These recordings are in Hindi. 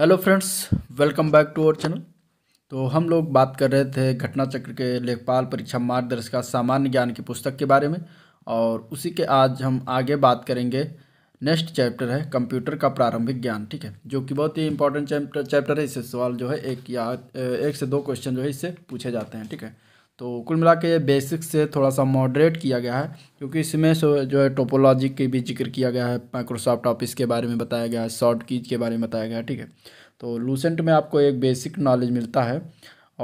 hello friends welcome back to our channel तो हम लोग बात कर रहे थे घटना चक्र के लेखपाल परीक्षा मार्गदर्शिका सामान्य ज्ञान की पुस्तक के बारे में और उसी के आज हम आगे बात करेंगे नेक्स्ट चैप्टर है कंप्यूटर का प्रारंभिक ज्ञान ठीक है जो कि बहुत ही इंपॉर्टेंट चैप्टर चैप्टर है इससे सवाल जो है एक या एक से दो क्वेश्चन जो है इससे पूछे जाते हैं ठीक है तो कुल मिला के बेसिक से थोड़ा सा मॉडरेट किया गया है क्योंकि इसमें जो है टोपोलॉजी के भी जिक्र किया गया है माइक्रोसॉफ्ट ऑफिस के बारे में बताया गया है शॉर्ट कीज के बारे में बताया गया है ठीक है तो लूसेंट में आपको एक बेसिक नॉलेज मिलता है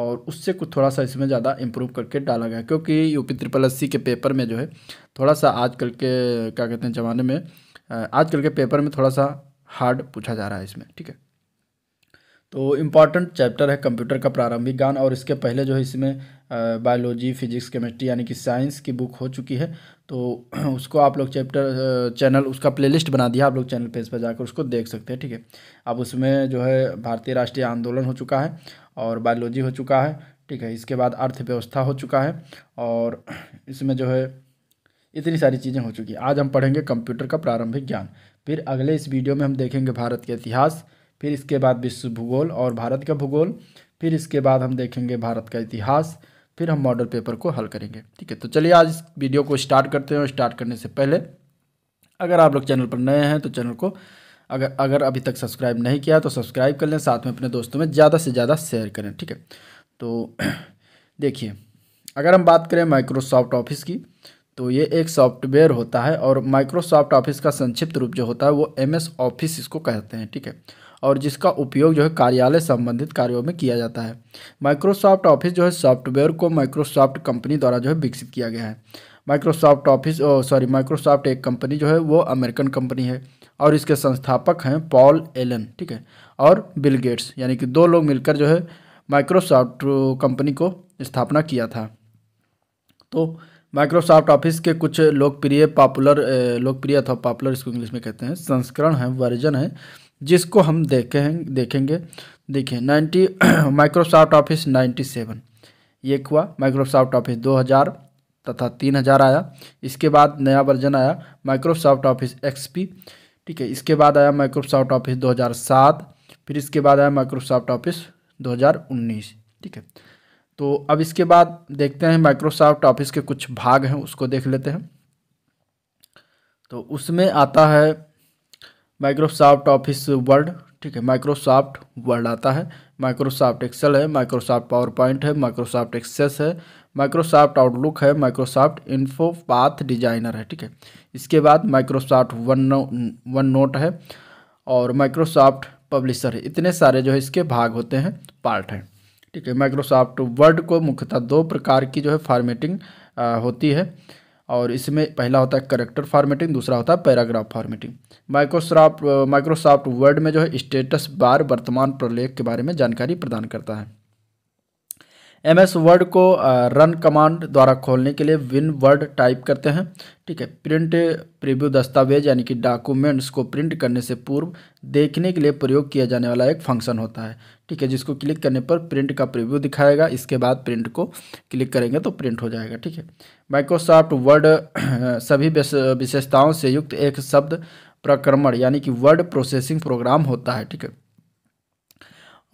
और उससे कुछ थोड़ा सा इसमें ज़्यादा इम्प्रूव करके डाला गया क्योंकि यू पी ट्रिपल एस के पेपर में जो है थोड़ा सा आजकल के क्या कहते हैं ज़माने में आजकल के पेपर में थोड़ा सा हार्ड पूछा जा रहा है इसमें ठीक है तो इम्पॉर्टेंट चैप्टर है कंप्यूटर का प्रारंभिक ज्ञान और इसके पहले जो है इसमें बायोलॉजी फिजिक्स केमिस्ट्री यानी कि साइंस की बुक हो चुकी है तो उसको आप लोग चैप्टर चैनल उसका प्लेलिस्ट बना दिया आप लोग चैनल पेज पर जाकर उसको देख सकते हैं ठीक है अब उसमें जो है भारतीय राष्ट्रीय आंदोलन हो चुका है और बायोलॉजी हो चुका है ठीक है इसके बाद अर्थव्यवस्था हो चुका है और इसमें जो है इतनी सारी चीज़ें हो चुकी हैं आज हम पढ़ेंगे कंप्यूटर का प्रारंभिक ज्ञान फिर अगले इस वीडियो में हम देखेंगे भारत के इतिहास फिर इसके बाद विश्व भूगोल और भारत का भूगोल फिर इसके बाद हम देखेंगे भारत का इतिहास फिर हम मॉडल पेपर को हल करेंगे ठीक है तो चलिए आज इस वीडियो को स्टार्ट करते हैं और स्टार्ट करने से पहले अगर आप लोग चैनल पर नए हैं तो चैनल को अगर अगर अभी तक सब्सक्राइब नहीं किया तो सब्सक्राइब कर लें साथ में अपने दोस्तों में ज़्यादा से ज़्यादा शेयर करें ठीक है तो देखिए अगर हम बात करें माइक्रोसॉफ्ट ऑफिस की तो ये एक सॉफ्टवेयर होता है और माइक्रोसॉफ्ट ऑफिस का संक्षिप्त रूप जो होता है वो एम एस ऑफिस इसको कहते हैं ठीक है और जिसका उपयोग जो है कार्यालय संबंधित कार्यों में किया जाता है माइक्रोसॉफ्ट ऑफिस जो है सॉफ्टवेयर को माइक्रोसॉफ्ट कंपनी द्वारा जो है विकसित किया गया है माइक्रोसॉफ्ट ऑफिस सॉरी माइक्रोसॉफ्ट एक कंपनी जो है वो अमेरिकन कंपनी है और इसके संस्थापक हैं पॉल एलन ठीक है और बिल गेट्स यानी कि दो लोग मिलकर जो है माइक्रोसॉफ्ट कंपनी को स्थापना किया था तो माइक्रोसॉफ्ट ऑफिस के कुछ लोकप्रिय पॉपुलर लोकप्रिय अथवा पॉपुलर इसको इंग्लिश में कहते हैं संस्करण है वर्जन है जिसको हम देखें देखेंगे देखिए ninety Microsoft Office ninety seven ये हुआ माइक्रोसॉफ्ट ऑफिस दो हज़ार तथा तीन हज़ार आया इसके बाद नया वर्जन आया माइक्रोसॉफ्ट ऑफिस एक्सपी ठीक है इसके बाद आया माइक्रोसॉफ्ट ऑफिस 2007 फिर इसके बाद आया माइक्रोसॉफ्ट ऑफिस 2019 ठीक है तो अब इसके बाद देखते हैं माइक्रोसॉफ्ट ऑफिस के कुछ भाग हैं उसको देख लेते हैं तो उसमें आता है माइक्रोसॉफ्ट ऑफिस वर्ड ठीक है माइक्रोसॉफ्ट वर्ड आता है माइक्रोसॉफ्ट एक्सेल है माइक्रोसॉफ्ट पावर पॉइंट है माइक्रोसॉफ्ट एक्सेस है माइक्रोसॉफ्ट आउटलुक है माइक्रोसॉफ्ट इन्फो पाथ डिजाइनर है ठीक है इसके बाद माइक्रोसॉफ्ट वन वन नोट है और माइक्रोसॉफ्ट पब्लिशर है इतने सारे जो है इसके भाग होते हैं पार्ट हैं ठीक है माइक्रोसॉफ्ट वर्ड को मुख्यतः दो प्रकार की जो है फॉर्मेटिंग होती है और इसमें पहला होता है करेक्टर फार्मेटिंग दूसरा होता है paragraph formatting Microsoft Microsoft Word में जो है स्टेटस बार वर्तमान प्रलेख के बारे में जानकारी प्रदान करता है एम एस वर्ड को रन कमांड द्वारा खोलने के लिए विन वर्ड टाइप करते हैं ठीक है प्रिंट प्रीव्यू दस्तावेज यानी कि डॉक्यूमेंट्स को प्रिंट करने से पूर्व देखने के लिए प्रयोग किया जाने वाला एक फंक्शन होता है ठीक है जिसको क्लिक करने पर प्रिंट का प्रीव्यू दिखाएगा इसके बाद प्रिंट को क्लिक करेंगे तो प्रिंट हो जाएगा ठीक है माइक्रोसॉफ्ट वर्ड सभी विशेषताओं से युक्त एक शब्द प्रक्रमण यानी कि वर्ड प्रोसेसिंग प्रोग्राम होता है ठीक है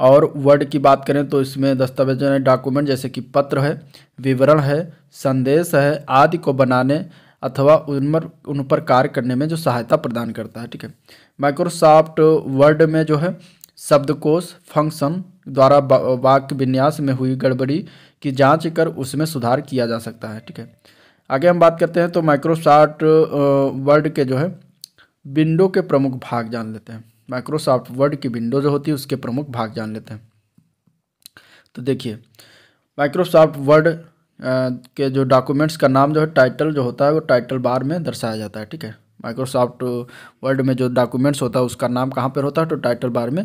और वर्ड की बात करें तो इसमें दस्तावेजों ने डॉक्यूमेंट जैसे कि पत्र है विवरण है संदेश है आदि को बनाने अथवा उन पर उन पर कार्य करने में जो सहायता प्रदान करता है ठीक है माइक्रोसॉफ्ट वर्ड में जो है शब्दकोश फंक्शन द्वारा वाक्य विन्यास में हुई गड़बड़ी की जांच कर उसमें सुधार किया जा सकता है ठीक है आगे हम बात करते हैं तो माइक्रोसॉफ्ट वर्ड के जो है विंडो के प्रमुख भाग जान लेते हैं माइक्रोसॉफ्ट वर्ड की विंडो जो होती है उसके प्रमुख भाग जान लेते हैं तो देखिए माइक्रोसॉफ्ट वर्ड के जो डॉक्यूमेंट्स का नाम जो है टाइटल जो होता है वो टाइटल बार में दर्शाया जाता है ठीक है माइक्रोसॉफ्ट वर्ड में जो डॉक्यूमेंट्स होता है उसका नाम कहाँ पर होता है तो टाइटल बार में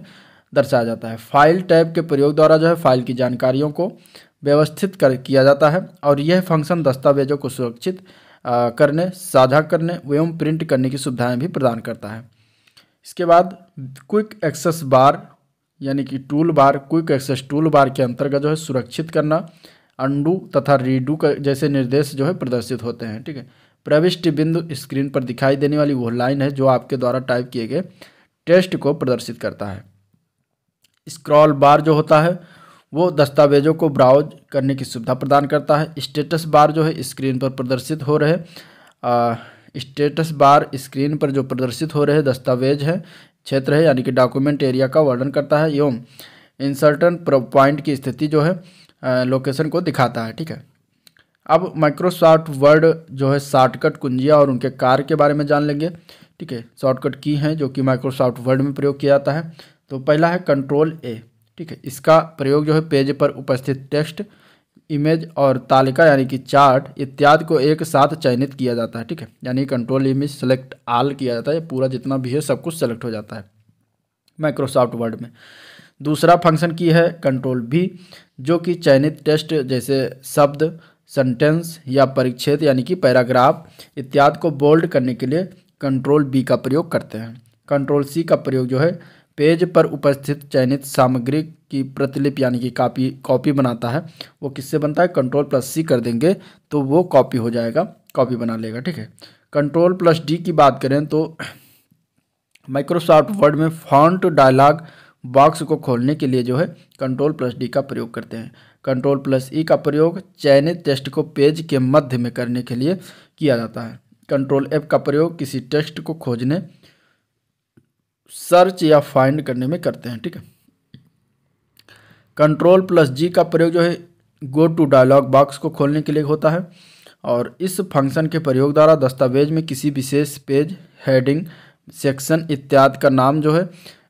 दर्शाया जाता है फाइल टैब के प्रयोग द्वारा जो है फाइल की जानकारियों को व्यवस्थित कर किया जाता है और यह फंक्शन दस्तावेजों को सुरक्षित करने साझा करने एवं प्रिंट करने की सुविधाएं भी प्रदान करता है इसके बाद क्विक एक्सेस बार यानी कि toolbar quick access toolbar के अंतर्गत जो है सुरक्षित करना अंडू तथा रीडू का जैसे निर्देश जो है प्रदर्शित होते हैं ठीक है प्रविष्ट बिंदु स्क्रीन पर दिखाई देने वाली वो लाइन है जो आपके द्वारा टाइप किए गए टेस्ट को प्रदर्शित करता है स्क्रॉल बार जो होता है वो दस्तावेजों को ब्राउज करने की सुविधा प्रदान करता है स्टेटस बार जो है स्क्रीन पर प्रदर्शित हो रहे स्टेटस बार स्क्रीन पर जो प्रदर्शित हो रहे दस्तावेज हैं क्षेत्र है यानी कि डॉक्यूमेंट एरिया का वर्णन करता है एवं इंसर्टन पॉइंट की स्थिति जो है लोकेशन को दिखाता है ठीक है अब माइक्रोसॉफ्ट वर्ड जो है शॉर्टकट कुंजियाँ और उनके कार्य के बारे में जान लेंगे ठीक है शॉर्टकट की हैं जो कि माइक्रोसॉफ्ट वर्ड में प्रयोग किया जाता है तो पहला है कंट्रोल ए ठीक है इसका प्रयोग जो है पेज पर उपस्थित टेक्स्ट इमेज और तालिका यानी कि चार्ट इत्यादि को एक साथ चयनित किया जाता है ठीक है यानी कंट्रोल इमेज सेलेक्ट आल किया जाता है पूरा जितना भी है सब कुछ सेलेक्ट हो जाता है माइक्रोसॉफ्ट वर्ड में दूसरा फंक्शन की है कंट्रोल भी जो कि चयनित टेस्ट जैसे शब्द सेंटेंस या परिच्छेद यानी कि पैराग्राफ इत्यादि को बोल्ड करने के लिए कंट्रोल बी का प्रयोग करते हैं कंट्रोल सी का प्रयोग जो है पेज पर उपस्थित चयनित सामग्री की प्रतिलिप यानी कि कापी कॉपी बनाता है वो किससे बनता है कंट्रोल प्लस सी कर देंगे तो वो कॉपी हो जाएगा कॉपी बना लेगा ठीक है कंट्रोल प्लस डी की बात करें तो माइक्रोसॉफ्ट वर्ड में फॉन्ट डायलॉग बॉक्स को खोलने के लिए जो है कंट्रोल प्लस डी का प्रयोग करते हैं कंट्रोल प्लस ई का प्रयोग चयनित टेस्ट को पेज के मध्य में करने के लिए किया जाता है कंट्रोल एफ का प्रयोग किसी टेक्स्ट को खोजने सर्च या फाइंड करने में करते हैं ठीक है कंट्रोल प्लस जी का प्रयोग जो है गो टू डायलॉग बॉक्स को खोलने के लिए होता है और इस फंक्शन के प्रयोग द्वारा दस्तावेज में किसी विशेष पेज हेडिंग सेक्शन इत्यादि का नाम जो है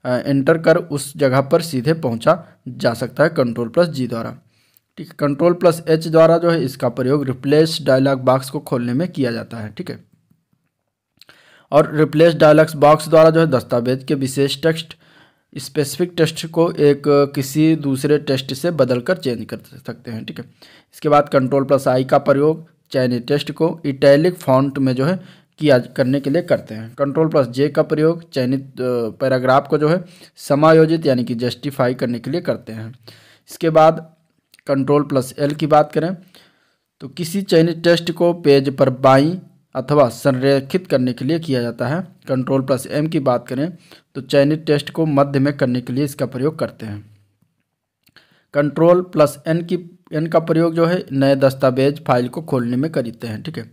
एंटर कर उस जगह पर सीधे पहुंचा जा सकता है कंट्रोल प्लस जी द्वारा ठीक है कंट्रोल प्लस एच द्वारा जो है इसका प्रयोग रिप्लेस डायलॉग बॉक्स को खोलने में किया जाता है ठीक है और रिप्लेस डायलॉग्स बॉक्स द्वारा जो है दस्तावेज के विशेष टेक्स्ट स्पेसिफिक टेस्ट को एक किसी दूसरे टेस्ट से बदल कर चेंज कर सकते हैं ठीक है इसके बाद कंट्रोल प्लस आई का प्रयोग चाइनी टेस्ट को इटैलिक फॉन्ट में जो है किया करने के लिए करते हैं कंट्रोल प्लस जे का प्रयोग चयनित पैराग्राफ को जो है समायोजित यानी कि जस्टिफाई करने के लिए करते हैं इसके बाद कंट्रोल प्लस एल की बात करें तो किसी चयनित टेस्ट को पेज पर बाई अथवा संरेखित करने के लिए किया जाता है कंट्रोल प्लस एम की बात करें तो चयनित टेस्ट को मध्य में करने के लिए इसका प्रयोग करते हैं कंट्रोल प्लस एन की एन का प्रयोग जो है नए दस्तावेज फाइल को खोलने में करते हैं ठीक है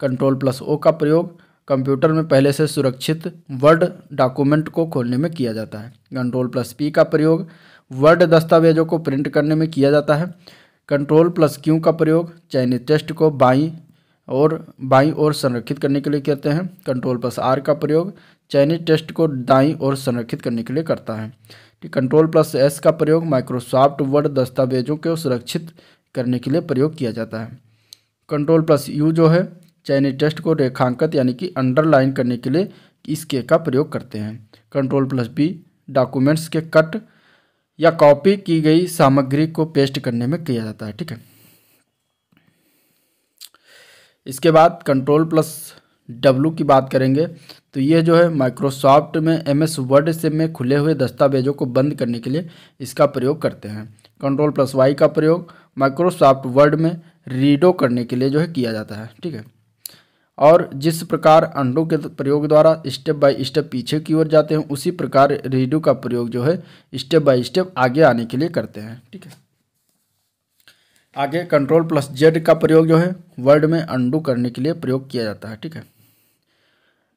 कंट्रोल प्लस ओ का प्रयोग कंप्यूटर में पहले से सुरक्षित वर्ड डॉक्यूमेंट को खोलने में किया जाता है कंट्रोल प्लस पी का प्रयोग वर्ड दस्तावेजों को प्रिंट करने में किया जाता है कंट्रोल प्लस क्यू का प्रयोग चयनित टेस्ट को बाई और बाईं ओर संरक्षित करने के लिए कहते हैं कंट्रोल प्लस आर का प्रयोग चयनित टेस्ट को दाईं ओर संरक्षित करने के लिए करता है कंट्रोल प्लस एस का प्रयोग माइक्रोसॉफ्ट वर्ड दस्तावेजों को सुरक्षित करने के लिए प्रयोग किया जाता है कंट्रोल प्लस यू जो है चयनित टेस्ट को रेखांकित यानी कि अंडरलाइन करने के लिए इसके का प्रयोग करते हैं कंट्रोल प्लस बी डॉक्यूमेंट्स के कट या कॉपी की गई सामग्री को पेस्ट करने में किया जाता है ठीक है इसके बाद कंट्रोल प्लस डब्लू की बात करेंगे तो ये जो है माइक्रोसॉफ्ट में एम एस वर्ड से में खुले हुए दस्तावेजों को बंद करने के लिए इसका प्रयोग करते हैं कंट्रोल प्लस वाई का प्रयोग माइक्रोसॉफ्ट वर्ड में रीडो करने के लिए जो है किया जाता है ठीक है और जिस प्रकार अंडों के प्रयोग द्वारा स्टेप बाय स्टेप पीछे की ओर जाते हैं उसी प्रकार रीडो का प्रयोग जो है स्टेप बाय स्टेप आगे आने के लिए करते हैं ठीक है आगे कंट्रोल प्लस जेड का प्रयोग जो है वर्ड में अंडू करने के लिए प्रयोग किया जाता है ठीक है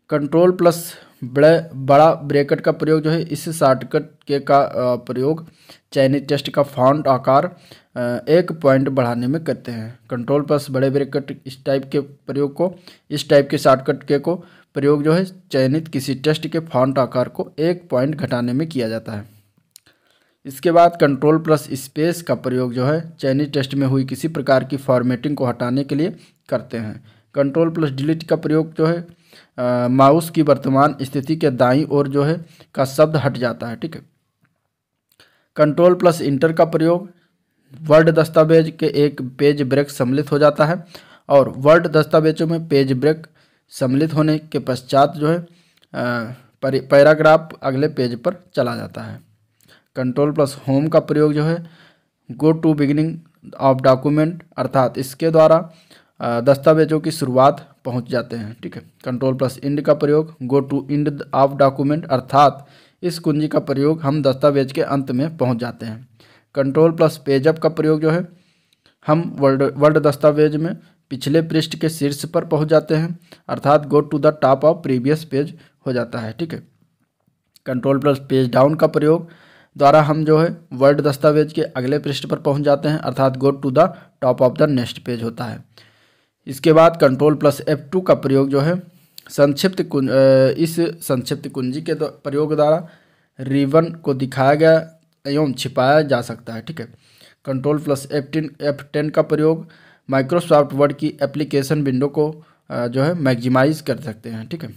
कंट्रोल प्लस बड़े बड़ा ब्रेकेट का प्रयोग जो है इस शार्टकट के का प्रयोग चाइनीज टेस्ट का फॉन्ट आकार एक पॉइंट बढ़ाने में करते हैं कंट्रोल प्लस बड़े ब्रेकेट इस टाइप के प्रयोग को इस टाइप के शार्टकट के को प्रयोग जो है चयनित किसी टेस्ट के फॉन्ट आकार को एक पॉइंट घटाने में किया जाता है इसके बाद कंट्रोल प्लस स्पेस का प्रयोग जो है चाइनीज टेस्ट में हुई किसी प्रकार की फॉर्मेटिंग को हटाने के लिए करते हैं कंट्रोल प्लस डिलीट का प्रयोग जो है माउस की वर्तमान स्थिति के दाईं ओर जो है का शब्द हट जाता है ठीक है कंट्रोल प्लस इंटर का प्रयोग वर्ड दस्तावेज के एक पेज ब्रेक सम्मिलित हो जाता है और वर्ड दस्तावेजों में पेज ब्रेक सम्मिलित होने के पश्चात जो है पैराग्राफ अगले पेज पर चला जाता है कंट्रोल प्लस होम का प्रयोग जो है go to beginning of document अर्थात इसके द्वारा दस्तावेजों की शुरुआत पहुंच जाते हैं ठीक है कंट्रोल प्लस इंड का प्रयोग go to end of document अर्थात इस कुंजी का प्रयोग हम दस्तावेज के अंत में पहुंच जाते हैं कंट्रोल प्लस पेजअप का प्रयोग जो है हम वर्ड वर्ड दस्तावेज में पिछले पृष्ठ के शीर्ष पर पहुंच जाते हैं अर्थात go to the top of previous page हो जाता है ठीक है कंट्रोल प्लस पेज डाउन का प्रयोग द्वारा हम जो है वर्ड दस्तावेज के अगले पृष्ठ पर पहुंच जाते हैं अर्थात go to the top of the next page होता है इसके बाद कंट्रोल प्लस एफ टू का प्रयोग जो है संक्षिप्त कुंज इस संक्षिप्त कुंजी के प्रयोग द्वारा रिवन को दिखाया गया एवं छिपाया जा सकता है ठीक है control plus F ten F ten का प्रयोग माइक्रोसॉफ्ट वर्ड की एप्लीकेशन विंडो को जो है मैक्सिमाइज कर सकते हैं ठीक है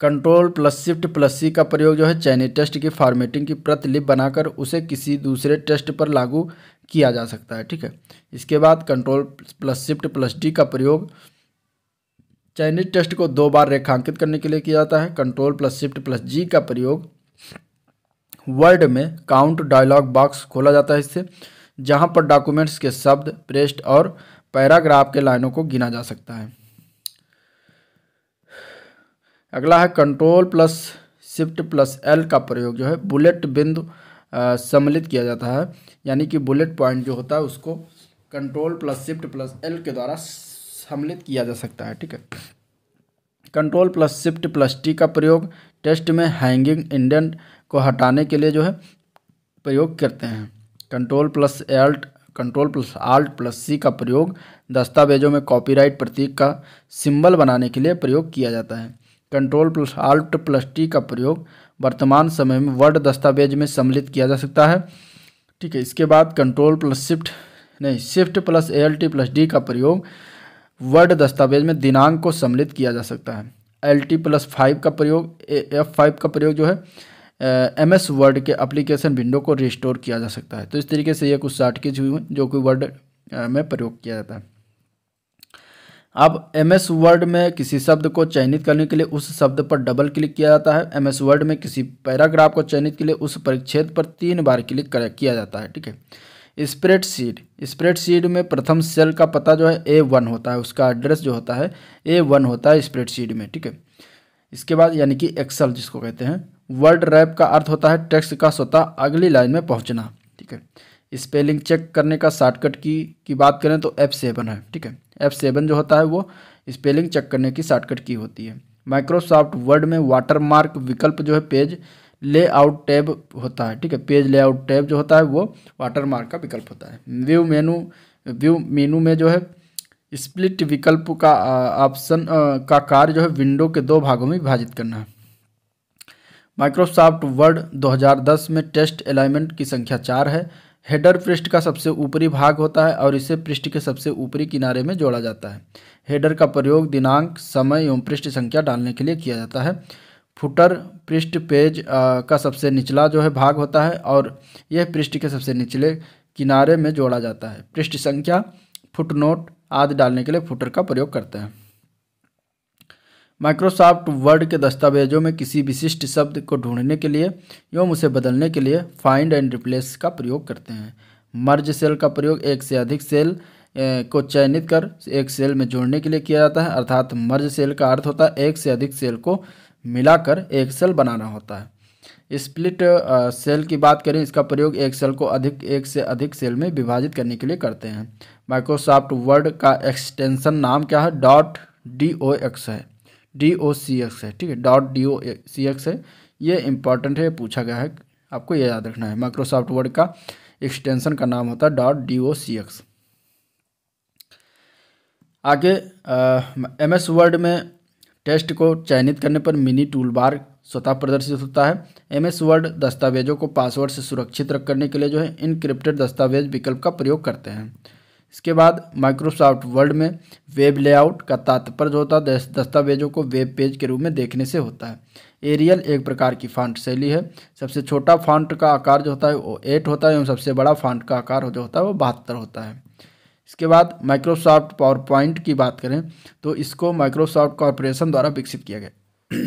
control plus shift plus C का प्रयोग जो है चयनित टेस्ट की फॉर्मेटिंग की प्रतिलिप बनाकर उसे किसी दूसरे टेस्ट पर लागू किया जा सकता है ठीक है इसके बाद control plus shift plus D का प्रयोग चयनित टेस्ट को दो बार रेखांकित करने के लिए किया जाता है control plus shift plus G का प्रयोग वर्ड में काउंट डायलॉग बॉक्स खोला जाता है इससे जहां पर डॉक्यूमेंट्स के शब्द पृष्ठ और पैराग्राफ के लाइनों को गिना जा सकता है अगला है control plus shift plus L का प्रयोग जो है बुलेट बिंदु सम्मिलित किया जाता है यानी कि बुलेट पॉइंट जो होता है उसको control plus shift plus L के द्वारा सम्मिलित किया जा सकता है ठीक है control plus shift plus T का प्रयोग टेस्ट में हैंगिंग इंडेंट को हटाने के लिए जो है प्रयोग करते हैं control plus alt control plus alt plus C का प्रयोग दस्तावेजों में कॉपीराइट प्रतीक का सिंबल बनाने के लिए प्रयोग किया जाता है control plus alt plus T का प्रयोग वर्तमान समय में वर्ड दस्तावेज में सम्मिलित किया जा सकता है ठीक है इसके बाद कंट्रोल प्लस शिफ्ट नहीं shift plus A L T plus D का प्रयोग वर्ड दस्तावेज में दिनांक को सम्मिलित किया जा सकता है एल टी प्लस फाइव का प्रयोग एफ फाइव का प्रयोग जो है एम एस वर्ड के अप्लीकेशन विंडो को रिस्टोर किया जा सकता है तो इस तरीके से ये कुछ शार्टकेज हुई जो कि वर्ड में प्रयोग किया जाता है अब एम एस वर्ड में किसी शब्द को चयनित करने के लिए उस शब्द पर डबल क्लिक किया जाता है एम एस वर्ड में किसी पैराग्राफ को चयनित के लिए उस परिच्छेद पर तीन बार क्लिक कर किया जाता है ठीक है स्प्रेडशीट स्प्रेडशीट में प्रथम सेल का पता जो है ए वन होता है उसका एड्रेस जो होता है ए वन होता है स्प्रेडशीट में ठीक है इसके बाद यानी कि एक्सल जिसको कहते हैं वर्ड रैप का अर्थ होता है टेक्स्ट का स्वतः अगली लाइन में पहुंचना ठीक है स्पेलिंग चेक करने का शॉर्टकट की की बात करें तो एफ़ सेवन है ठीक है एफ़ सेवन जो होता है वो स्पेलिंग चेक करने की शॉर्टकट की होती है माइक्रोसॉफ्ट वर्ड में वाटरमार्क विकल्प जो है पेज लेआउट टैब होता है ठीक है पेज लेआउट टैब जो होता है वो वाटरमार्क का विकल्प होता है व्यू मेनू व्यू मेनू में जो है स्प्लिट विकल्प का ऑप्शन का कार्य जो है विंडो के दो भागों में विभाजित करना है माइक्रोसॉफ्ट वर्ड 2010 में टेस्ट अलाइनमेंट की संख्या चार है हेडर पृष्ठ का सबसे ऊपरी भाग होता है और इसे पृष्ठ के सबसे ऊपरी किनारे में जोड़ा जाता है हेडर का प्रयोग दिनांक समय एवं पृष्ठ संख्या डालने के लिए किया जाता है फुटर पृष्ठ पेज का सबसे निचला जो है भाग होता है और यह पृष्ठ के सबसे निचले किनारे में जोड़ा जाता है पृष्ठ संख्या फुटनोट आदि डालने के लिए फुटर का प्रयोग करते हैं माइक्रोसॉफ्ट वर्ड के दस्तावेजों में किसी विशिष्ट शब्द को ढूंढने के लिए एवं उसे बदलने के लिए फाइंड एंड रिप्लेस का प्रयोग करते हैं मर्ज सेल का प्रयोग एक से अधिक सेल को चयनित कर एक सेल में जोड़ने के लिए किया जाता है अर्थात मर्ज सेल का अर्थ होता है एक से अधिक सेल को मिलाकर एक सेल बनाना होता है स्प्लिट सेल की बात करें इसका प्रयोग एक सेल को अधिक एक से अधिक सेल में विभाजित करने के लिए करते हैं माइक्रोसॉफ्ट वर्ड का एक्सटेंशन नाम क्या है डॉट डी ओ एक्स है डी ओ सी एक्स है ठीक है dot D O C X है ये इंपॉर्टेंट है पूछा गया है आपको ये याद रखना है माइक्रोसॉफ्ट वर्ड का एक्सटेंशन का नाम होता है dot D O C X आगे एम एस वर्ड में टेस्ट को चयनित करने पर मिनी टूल बार स्वतः प्रदर्शित होता है एम एस वर्ड दस्तावेजों को पासवर्ड से सुरक्षित रख करने के लिए जो है इनक्रिप्टेड दस्तावेज विकल्प का प्रयोग करते हैं इसके बाद माइक्रोसॉफ्ट वर्ड में वेब लेआउट का तात्पर्य जो होता है दस्तावेजों को वेब पेज के रूप में देखने से होता है एरियल एक प्रकार की फांट शैली है सबसे छोटा फांट का आकार जो होता है वो एट होता है एवं सबसे बड़ा फांट का आकार जो होता है वो बहत्तर होता है इसके बाद माइक्रोसॉफ्ट पावर पॉइंट की बात करें तो इसको माइक्रोसॉफ्ट कॉरपोरेशन द्वारा विकसित किया गया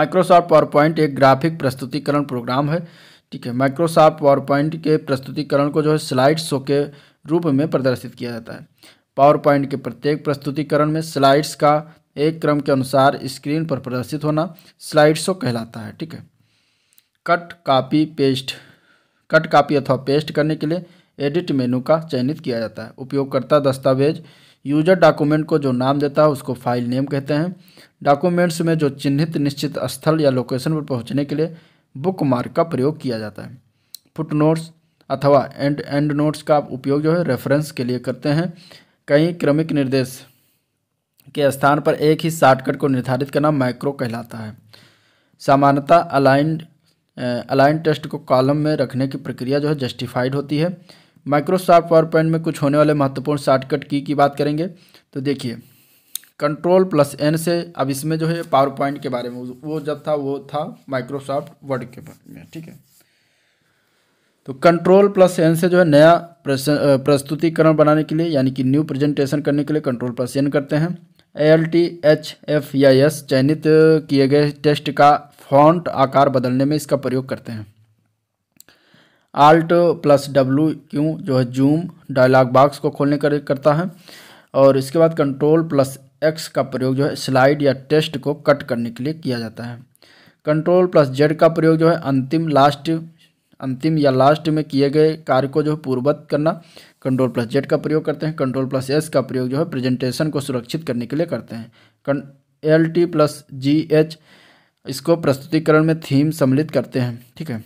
माइक्रोसॉफ्ट पावर पॉइंट एक ग्राफिक प्रस्तुतिकरण प्रोग्राम है ठीक है माइक्रोसॉफ्ट पावर पॉइंट के प्रस्तुतिकरण को जो है स्लाइड शो के रूप में प्रदर्शित किया जाता है पावर पॉइंट के प्रत्येक प्रस्तुतिकरण में स्लाइड्स का एक क्रम के अनुसार स्क्रीन पर प्रदर्शित होना स्लाइड्सो कहलाता है ठीक है cut copy paste cut copy अथवा पेस्ट करने के लिए एडिट मेनू का चयनित किया जाता है उपयोगकर्ता दस्तावेज यूजर डॉक्यूमेंट को जो नाम देता है उसको फाइल नेम कहते हैं डॉक्यूमेंट्स में जो चिन्हित निश्चित स्थल या लोकेशन पर पहुंचने के लिए बुक का प्रयोग किया जाता है फुटनोट्स अथवा एंड एंड नोट्स का आप उपयोग जो है रेफरेंस के लिए करते हैं कई क्रमिक निर्देश के स्थान पर एक ही शार्टकट को निर्धारित करना माइक्रो कहलाता है सामान्यतः अलाइंड अलाइन टेस्ट को कॉलम में रखने की प्रक्रिया जो है जस्टिफाइड होती है माइक्रोसॉफ्ट पावर पॉइंट में कुछ होने वाले महत्वपूर्ण शार्टकट की की बात करेंगे तो देखिए कंट्रोल प्लस एन से अब इसमें जो है पावर पॉइंट के बारे में वो जब था वो था माइक्रोसॉफ्ट वर्ड के बारे में ठीक है तो कंट्रोल प्लस एन से जो है नया प्रस्तुतिकरण बनाने के लिए यानी कि न्यू प्रेजेंटेशन करने के लिए कंट्रोल प्लस एन करते हैं A L T H F या एस चयनित किए गए टेस्ट का फॉन्ट आकार बदलने में इसका प्रयोग करते हैं आल्ट प्लस डब्ल्यू क्यू जो है जूम डायलॉग बॉक्स को खोलने कर करता है और इसके बाद कंट्रोल प्लस एक्स का प्रयोग जो है स्लाइड या टेस्ट को कट करने के लिए किया जाता है कंट्रोल प्लस जेड का प्रयोग जो है अंतिम लास्ट अंतिम या लास्ट में किए गए कार्य को जो है पूर्ववत करना कंट्रोल प्लस जेड का प्रयोग करते हैं कंट्रोल प्लस एस का प्रयोग जो है प्रेजेंटेशन को सुरक्षित करने के लिए करते हैं कं L T plus G H इसको प्रस्तुतिकरण में थीम सम्मिलित करते हैं ठीक है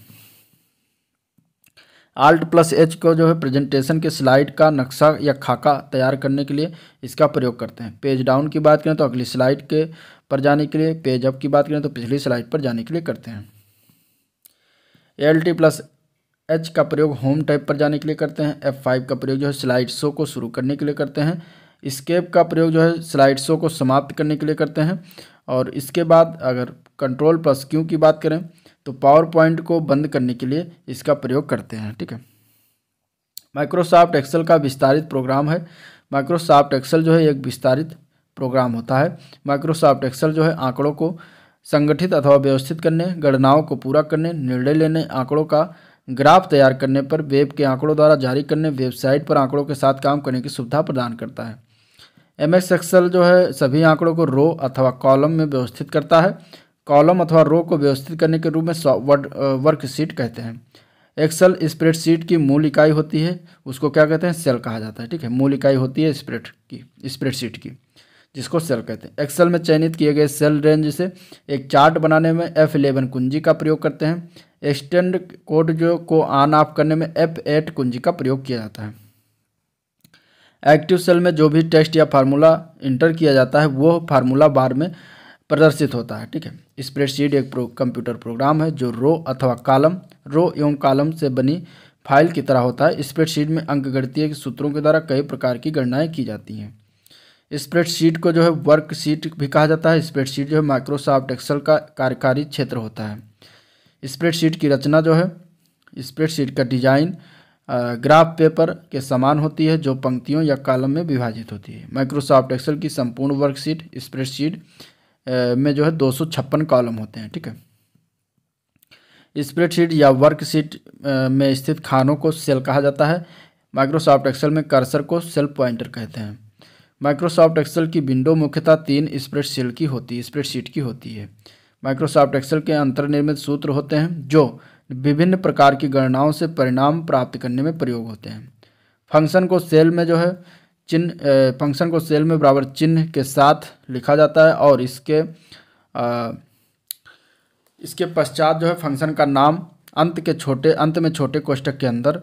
आल्ट प्लस एच को जो है प्रेजेंटेशन के स्लाइड का नक्शा या खाका तैयार करने के लिए इसका प्रयोग करते हैं पेज डाउन की बात करें तो अगली स्लाइड के पर जाने के लिए पेज अप की बात करें तो पिछली स्लाइड पर जाने के लिए करते हैं एल टी प्लस एच का प्रयोग होम टाइप पर जाने के लिए करते हैं एफ फाइव का प्रयोग जो है स्लाइड शो को शुरू करने के लिए करते हैं स्केप का प्रयोग जो है स्लाइड शो को समाप्त करने के लिए करते हैं और इसके बाद अगर कंट्रोल प्लस क्यू की बात करें तो पावर पॉइंट को बंद करने के लिए इसका प्रयोग करते हैं ठीक है माइक्रोसॉफ्ट एक्सेल का विस्तारित प्रोग्राम है माइक्रोसॉफ्ट एक्सेल जो है एक विस्तारित प्रोग्राम होता है माइक्रोसॉफ्ट एक्सेल जो है आंकड़ों को संगठित अथवा व्यवस्थित करने गणनाओं को पूरा करने निर्णय लेने आंकड़ों का ग्राफ तैयार करने पर वेब के आंकड़ों द्वारा जारी करने वेबसाइट पर आंकड़ों के साथ काम करने की सुविधा प्रदान करता है एम एक्स एक्सल जो है सभी आंकड़ों को रो अथवा कॉलम में व्यवस्थित करता है कॉलम अथवा रो को व्यवस्थित करने के रूप में वर्ड वर्कशीट कहते हैं एक्सल स्प्रेडशीट की मूल इकाई होती है उसको क्या कहते हैं सेल कहा जाता है ठीक है मूल इकाई होती है स्प्रेड की स्प्रेडशीट की जिसको सेल कहते हैं एक्सेल में चयनित किए गए सेल रेंज से एक चार्ट बनाने में एफ़ इलेवन कुंजी का प्रयोग करते हैं एक्सटेंड कोड जो को ऑन ऑफ करने में एफ एट कुंजी का प्रयोग किया जाता है एक्टिव सेल में जो भी टेक्स्ट या फार्मूला इंटर किया जाता है वो फार्मूला बार में प्रदर्शित होता है ठीक है स्प्रेडशीट एक प्रो, कंप्यूटर प्रोग्राम है जो रो अथवा कॉलम रो एवं कॉलम से बनी फाइल की तरह होता है स्प्रेडशीट में अंकगणितीय सूत्रों के द्वारा कई प्रकार की गणनाएं की जाती हैं स्प्रेडशीट को जो है वर्कशीट भी कहा जाता है स्प्रेडशीट जो है माइक्रोसॉफ्ट एक्सेल का कार्यकारी क्षेत्र होता है स्प्रेडशीट की रचना जो है स्प्रेडशीट का डिजाइन ग्राफ पेपर के समान होती है जो पंक्तियों या कॉलम में विभाजित होती है माइक्रोसॉफ्ट एक्सेल की संपूर्ण वर्कशीट स्प्रेडशीट में जो है दो कॉलम होते हैं ठीक है स्प्रेडशीट या वर्कशीट में स्थित खानों को सेल कहा जाता है माइक्रोसॉफ्ट एक्सेल में कर्सर को सेल पॉइंटर कहते हैं माइक्रोसॉफ्ट एक्सेल की विंडो मुख्यतः तीन स्प्रेडशील की होती है स्प्रेडशीट की होती है माइक्रोसॉफ्ट एक्सेल के अंतर्निर्मित सूत्र होते हैं जो विभिन्न प्रकार की गणनाओं से परिणाम प्राप्त करने में प्रयोग होते हैं फंक्शन को सेल में जो है चिन्ह फंक्शन को सेल में बराबर चिन्ह के साथ लिखा जाता है और इसके आ, इसके पश्चात जो है फंक्शन का नाम अंत के छोटे अंत में छोटे कोष्टक के अंदर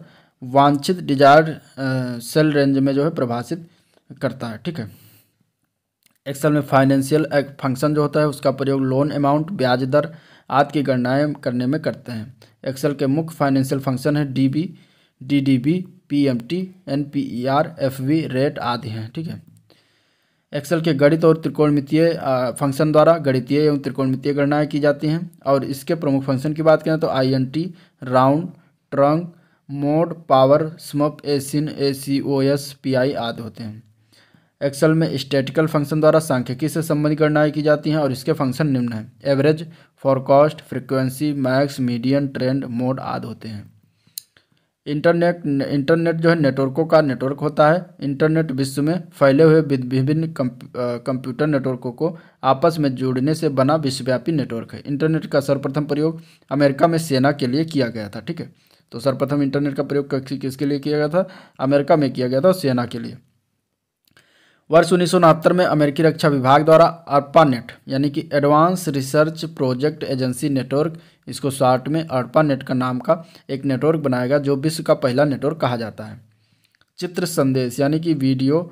वांछित डिजायर्ड सेल रेंज में जो है प्रभाषित करता है ठीक है एक्सेल में फाइनेंशियल फंक्शन जो होता है उसका प्रयोग लोन अमाउंट ब्याज दर आदि की गणनाएं करने में करते हैं एक्सेल के मुख्य फाइनेंशियल फंक्शन है D B D D B P M T N P E R F V rate आदि हैं ठीक है एक्सेल के गणित और त्रिकोणमितीय फंक्शन द्वारा गणितीय एवं त्रिकोणमितीय गणनाएं की जाती हैं और इसके प्रमुख फंक्शन की बात करें तो I N T round trunc mod power स्मप asin A C O S P I आदि होते हैं एक्सेल में स्टैटिकल फंक्शन द्वारा सांख्यिकी से संबंधित गणनाएं की जाती हैं और इसके फंक्शन निम्न हैं average forecast frequency max median trend mode आदि होते हैं इंटरनेट इंटरनेट जो है नेटवर्कों का नेटवर्क होता है इंटरनेट विश्व में फैले हुए विभिन्न कंप्यूटर नेटवर्कों को आपस में जोड़ने से बना विश्वव्यापी नेटवर्क है इंटरनेट का सर्वप्रथम प्रयोग अमेरिका में सेना के लिए किया गया था ठीक है तो सर्वप्रथम इंटरनेट का प्रयोग किसके लिए किया गया था अमेरिका में किया गया था और सेना के लिए वर्ष उन्नीस में अमेरिकी रक्षा विभाग द्वारा अर्पानेट यानी कि advance research project agency network इसको शार्ट में अर्पानेट का नाम का एक नेटवर्क बनाया गया जो विश्व का पहला नेटवर्क कहा जाता है चित्र संदेश यानी कि वीडियो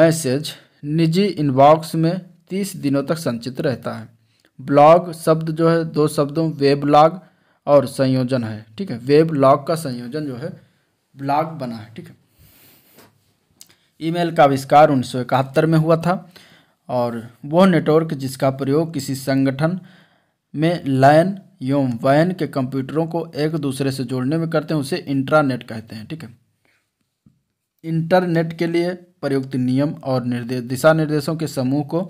मैसेज निजी इनबॉक्स में तीस दिनों तक संचित रहता है ब्लॉग शब्द जो है दो शब्दों वेब लॉग और संयोजन है ठीक है वेब लॉग का संयोजन जो है ब्लॉग बना है ठीक है ईमेल का आविष्कार उन्नीस में हुआ था और वह नेटवर्क जिसका प्रयोग किसी संगठन में लैन एवं वैन के कंप्यूटरों को एक दूसरे से जोड़ने में करते हैं उसे इंट्रानेट कहते हैं ठीक है इंटरनेट के लिए प्रयुक्त नियम और निर्देश दिशा निर्देशों के समूह को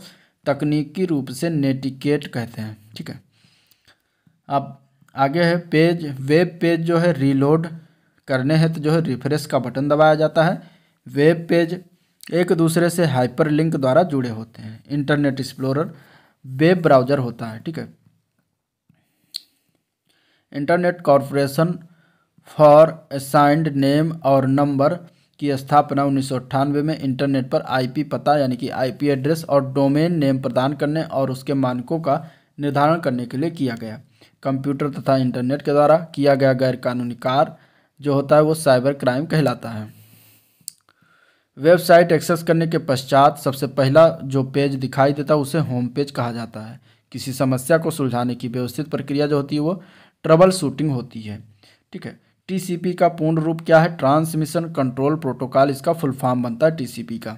तकनीकी रूप से नेटिकेट कहते हैं ठीक है अब आगे है पेज वेब पेज जो है रीलोड करने हैं तो जो है रिफ्रेश का बटन दबाया जाता है वेब पेज एक दूसरे से हाइपरलिंक द्वारा जुड़े होते हैं इंटरनेट एक्सप्लोरर वेब ब्राउज़र होता है ठीक है internet corporation for assigned name और नंबर की स्थापना उन्नीस में इंटरनेट पर आईपी पता यानी कि आईपी एड्रेस और डोमेन नेम प्रदान करने और उसके मानकों का निर्धारण करने के लिए किया गया कंप्यूटर तथा इंटरनेट के द्वारा किया गया गैरकानूनी कार्य जो होता है वो साइबर क्राइम कहलाता है वेबसाइट एक्सेस करने के पश्चात सबसे पहला जो पेज दिखाई देता है उसे होम पेज कहा जाता है किसी समस्या को सुलझाने की व्यवस्थित प्रक्रिया जो होती है वो ट्रबल शूटिंग होती है ठीक है टीसीपी का पूर्ण रूप क्या है ट्रांसमिशन कंट्रोल प्रोटोकॉल इसका फुल फॉर्म बनता है टीसीपी का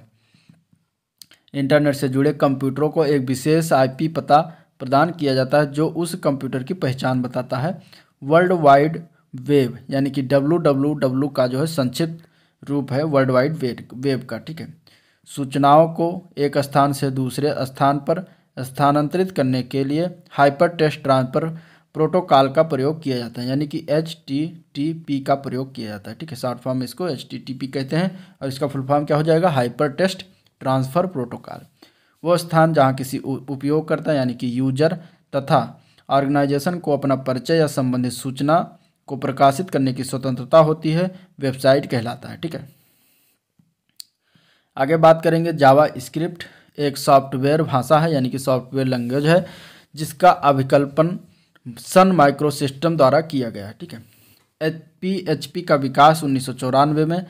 इंटरनेट से जुड़े कंप्यूटरों को एक विशेष आईपी पता प्रदान किया जाता है जो उस कंप्यूटर की पहचान बताता है वर्ल्ड वाइड वेब यानी कि डब्लू का जो है संक्षिप्त रूप है वर्ल्ड वाइड वेब का ठीक है सूचनाओं को एक स्थान से दूसरे स्थान पर स्थानांतरित करने के लिए हाइपर टेस्ट ट्रांसफर प्रोटोकॉल का प्रयोग किया जाता है यानी कि एच का प्रयोग किया जाता है ठीक है शॉर्ट फॉर्म इसको एच कहते हैं और इसका फुल फॉर्म क्या हो जाएगा हाइपर टेस्ट ट्रांसफ़र प्रोटोकॉल वो स्थान जहाँ किसी उपयोगकर्ता यानी कि यूजर तथा ऑर्गेनाइजेशन को अपना परिचय या संबंधित सूचना को प्रकाशित करने की स्वतंत्रता होती है वेबसाइट कहलाता है ठीक है आगे बात करेंगे जावा स्क्रिप्ट एक सॉफ्टवेयर भाषा है यानी कि सॉफ्टवेयर लैंग्वेज है जिसका अभिकल्पन सन माइक्रो सिस्टम द्वारा किया गया ठीक है एच पी एच पी का विकास उन्नीस में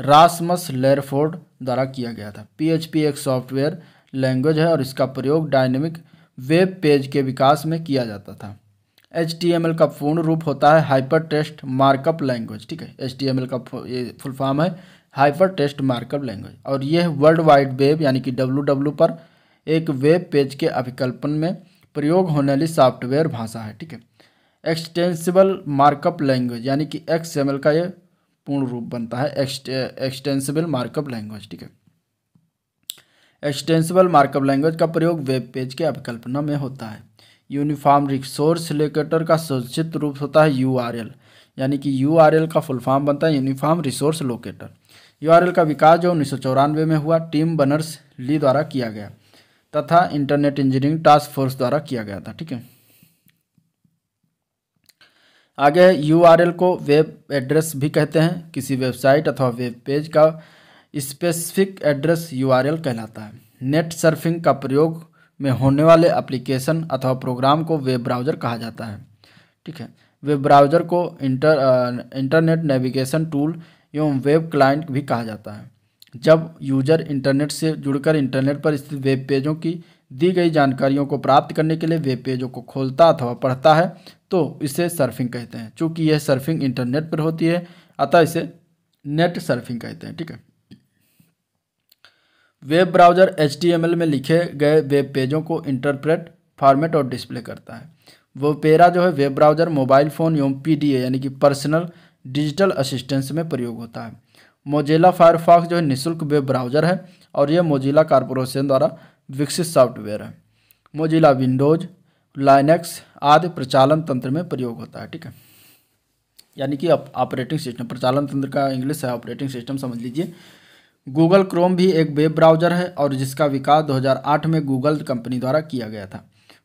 रासमस लेरफोर्ड द्वारा किया गया था पी एच पी एक सॉफ्टवेयर लैंग्वेज है और इसका प्रयोग डायनेमिक वेब पेज के विकास में किया जाता था एच का पूर्ण रूप होता है हाइपर टेस्ट मार्कअप लैंग्वेज ठीक है एच का ये फुल फॉर्म है हाइपर टेस्ट मार्कअप लैंग्वेज और यह वर्ल्ड वाइड वेब यानी कि डब्ल्यू पर एक वेब पेज के अभिकल्पन में प्रयोग होने वाली सॉफ्टवेयर भाषा है ठीक है एक्सटेंसिबल मार्कअप लैंग्वेज यानी कि एक्स का ये पूर्ण रूप बनता है एक्सटेंसिबल मार्कअप लैंग्वेज ठीक है एक्सटेंसिबल मार्कअप लैंग्वेज का प्रयोग वेब पेज के अभिकल्पना में होता है यूनिफॉर्म रिसोर्स लोकेटर का संक्षिप्त रूप होता है यू यानी कि यू का फुल फॉर्म बनता है यूनिफॉर्म रिसोर्स लोकेटर यू का विकास जो उन्नीस में हुआ टीम बनर्स ली द्वारा किया गया तथा इंटरनेट इंजीनियरिंग टास्क फोर्स द्वारा किया गया था ठीक है आगे यू को वेब एड्रेस भी कहते हैं किसी वेबसाइट अथवा वेब पेज का स्पेसिफिक एड्रेस यू कहलाता है नेट सर्फिंग का प्रयोग में होने वाले एप्लीकेशन अथवा प्रोग्राम को वेब ब्राउज़र कहा जाता है ठीक है वेब ब्राउज़र को inter ah, internet navigation tool एवं वेब क्लाइंट भी कहा जाता है जब यूजर इंटरनेट से जुड़कर इंटरनेट पर स्थित वेब पेजों की दी गई जानकारियों को प्राप्त करने के लिए वेब पेजों को खोलता अथवा पढ़ता है तो इसे सर्फिंग कहते हैं चूँकि यह सर्फिंग इंटरनेट पर होती है अतः इसे नेट सर्फिंग कहते हैं ठीक है वेब ब्राउज़र एच में लिखे गए वेब पेजों को इंटरप्रेट फॉर्मेट और डिस्प्ले करता है वो पेरा जो है वेब ब्राउज़र मोबाइल फ़ोन एवं पी यानी कि पर्सनल डिजिटल असिस्टेंस में प्रयोग होता है मोजिला फायरफॉक्स जो है निःशुल्क वेब ब्राउज़र है और यह मोजिला कॉरपोरेशन द्वारा विकसित सॉफ्टवेयर है मोजिला विंडोज़ लाइनेक्स आदि प्रचालन तंत्र में प्रयोग होता है ठीक है यानी कि ऑपरेटिंग सिस्टम प्रचालन तंत्र का इंग्लिश है ऑपरेटिंग सिस्टम समझ लीजिए गूगल क्रोम भी एक वेब ब्राउज़र है और जिसका विकास 2008 में गूगल कंपनी द्वारा किया गया था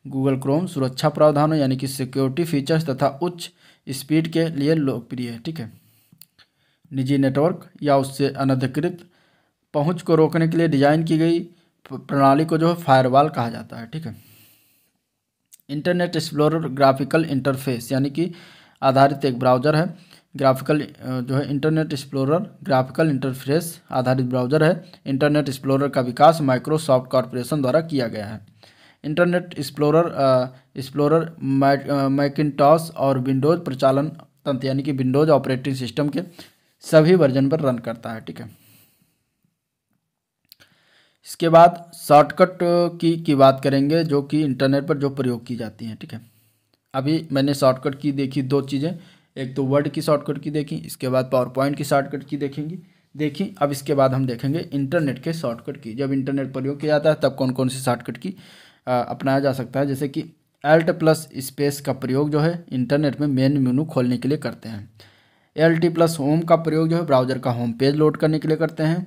गूगल क्रोम सुरक्षा प्रावधानों यानी कि सिक्योरिटी फीचर्स तथा उच्च स्पीड के लिए लोकप्रिय है ठीक है निजी नेटवर्क या उससे अनधिकृत पहुंच को रोकने के लिए डिजाइन की गई प्रणाली को जो है फायरवाल कहा जाता है ठीक है इंटरनेट एक्सप्लोरर ग्राफिकल इंटरफेस यानी कि आधारित एक ब्राउज़र है ग्राफिकल जो है इंटरनेट एक्सप्लोरर ग्राफिकल इंटरफेस आधारित ब्राउज़र है इंटरनेट एक्सप्लोरर का विकास माइक्रोसॉफ्ट कॉरपोरेशन द्वारा किया गया है इंटरनेट एक्सप्लोरर एक्सप्लोरर मैकिनटॉस और विंडोज़ प्रचालन तंत्र यानी कि विंडोज़ ऑपरेटिंग सिस्टम के सभी वर्जन पर रन करता है ठीक है इसके बाद शॉर्टकट की की बात करेंगे जो कि इंटरनेट पर जो प्रयोग की जाती हैं ठीक है अभी मैंने शॉर्टकट की देखी दो चीज़ें एक तो वर्ड की शॉर्टकट की देखी इसके बाद पावर पॉइंट की शॉर्टकट की देखेंगे देखी अब इसके बाद हम देखेंगे इंटरनेट के शॉर्टकट की जब इंटरनेट प्रयोग किया जाता है तब कौन कौन सी शॉर्टकट की अपनाया जा सकता है जैसे कि एल्ट प्लस स्पेस का प्रयोग जो है इंटरनेट में मेन मेनू खोलने के लिए करते हैं एल टी प्लस होम का प्रयोग जो है ब्राउजर का होम पेज लोड करने के लिए करते हैं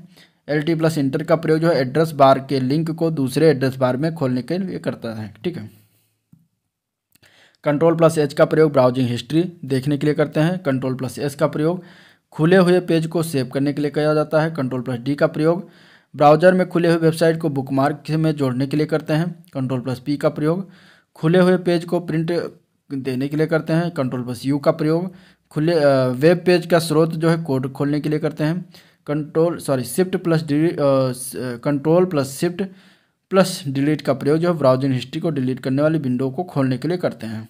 एल टी प्लस इंटर का प्रयोग जो है एड्रेस बार के लिंक को दूसरे एड्रेस बार में खोलने के लिए करता है ठीक है कंट्रोल प्लस एच का प्रयोग ब्राउजिंग हिस्ट्री देखने के लिए करते हैं कंट्रोल प्लस एस का प्रयोग खुले हुए पेज को सेव करने के लिए किया जाता है कंट्रोल प्लस डी का प्रयोग ब्राउजर में खुले हुए वेबसाइट को बुकमार्क में जोड़ने के लिए करते हैं कंट्रोल प्लस पी का प्रयोग खुले हुए पेज को प्रिंट देने के लिए करते हैं कंट्रोल प्लस यू का प्रयोग खुले वेब पेज का स्रोत जो है कोड खोलने के लिए करते हैं control sorry shift plus D control plus shift plus delete का प्रयोग जो है ब्राउजिंग हिस्ट्री को डिलीट करने वाली विंडो को खोलने के लिए करते हैं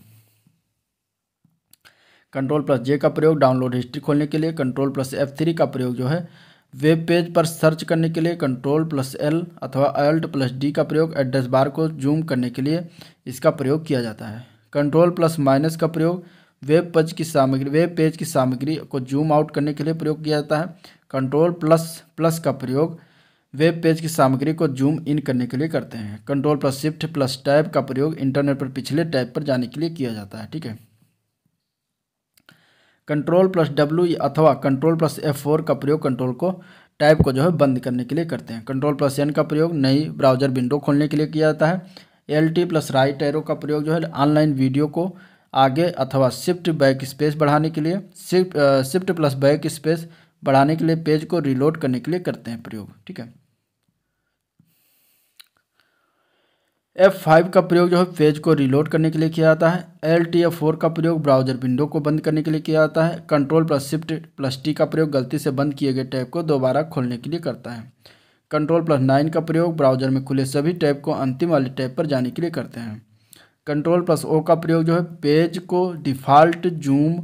कंट्रोल प्लस जे का प्रयोग डाउनलोड हिस्ट्री खोलने के लिए कंट्रोल प्लस एफ थ्री का प्रयोग जो है वेब पेज पर सर्च करने के लिए कंट्रोल प्लस एल अथवा अल्ट प्लस डी का प्रयोग एड्रेस बार को जूम करने के लिए इसका प्रयोग किया जाता है कंट्रोल प्लस माइनस का प्रयोग वेब पेज की सामग्री वेब पेज की सामग्री को जूम आउट करने के लिए प्रयोग किया जाता है कंट्रोल प्लस प्लस का प्रयोग वेब पेज की सामग्री को जूम इन करने के लिए करते हैं control plus shift plus tab का प्रयोग इंटरनेट पर पिछले टैब पर जाने के लिए किया जाता है ठीक है कंट्रोल प्लस डब्ल्यू अथवा कंट्रोल प्लस एफ फोर का प्रयोग कंट्रोल को टैब को जो है बंद करने के लिए करते हैं कंट्रोल प्लस एन का प्रयोग नई ब्राउजर विंडो खोलने के लिए किया जाता है L T plus right arrow का प्रयोग जो है ऑनलाइन वीडियो को आगे अथवा शिफ्ट बैक स्पेस बढ़ाने के लिए shift shift plus backspace बढ़ाने के लिए पेज को रिलोड करने के लिए करते हैं प्रयोग ठीक है एफ़ फाइव का प्रयोग जो है पेज को रिलोड करने के लिए किया जाता है एल टी एफ फोर का प्रयोग ब्राउजर विंडो को बंद करने के लिए किया जाता है control plus shift plus T का प्रयोग गलती से बंद किए गए टैब को दोबारा खोलने के लिए करता है कंट्रोल प्लस नाइन का प्रयोग ब्राउजर में खुले सभी टैब को अंतिम वाले टैब पर जाने के लिए करते हैं कंट्रोल प्लस ओ का प्रयोग जो है पेज को डिफ़ॉल्ट जूम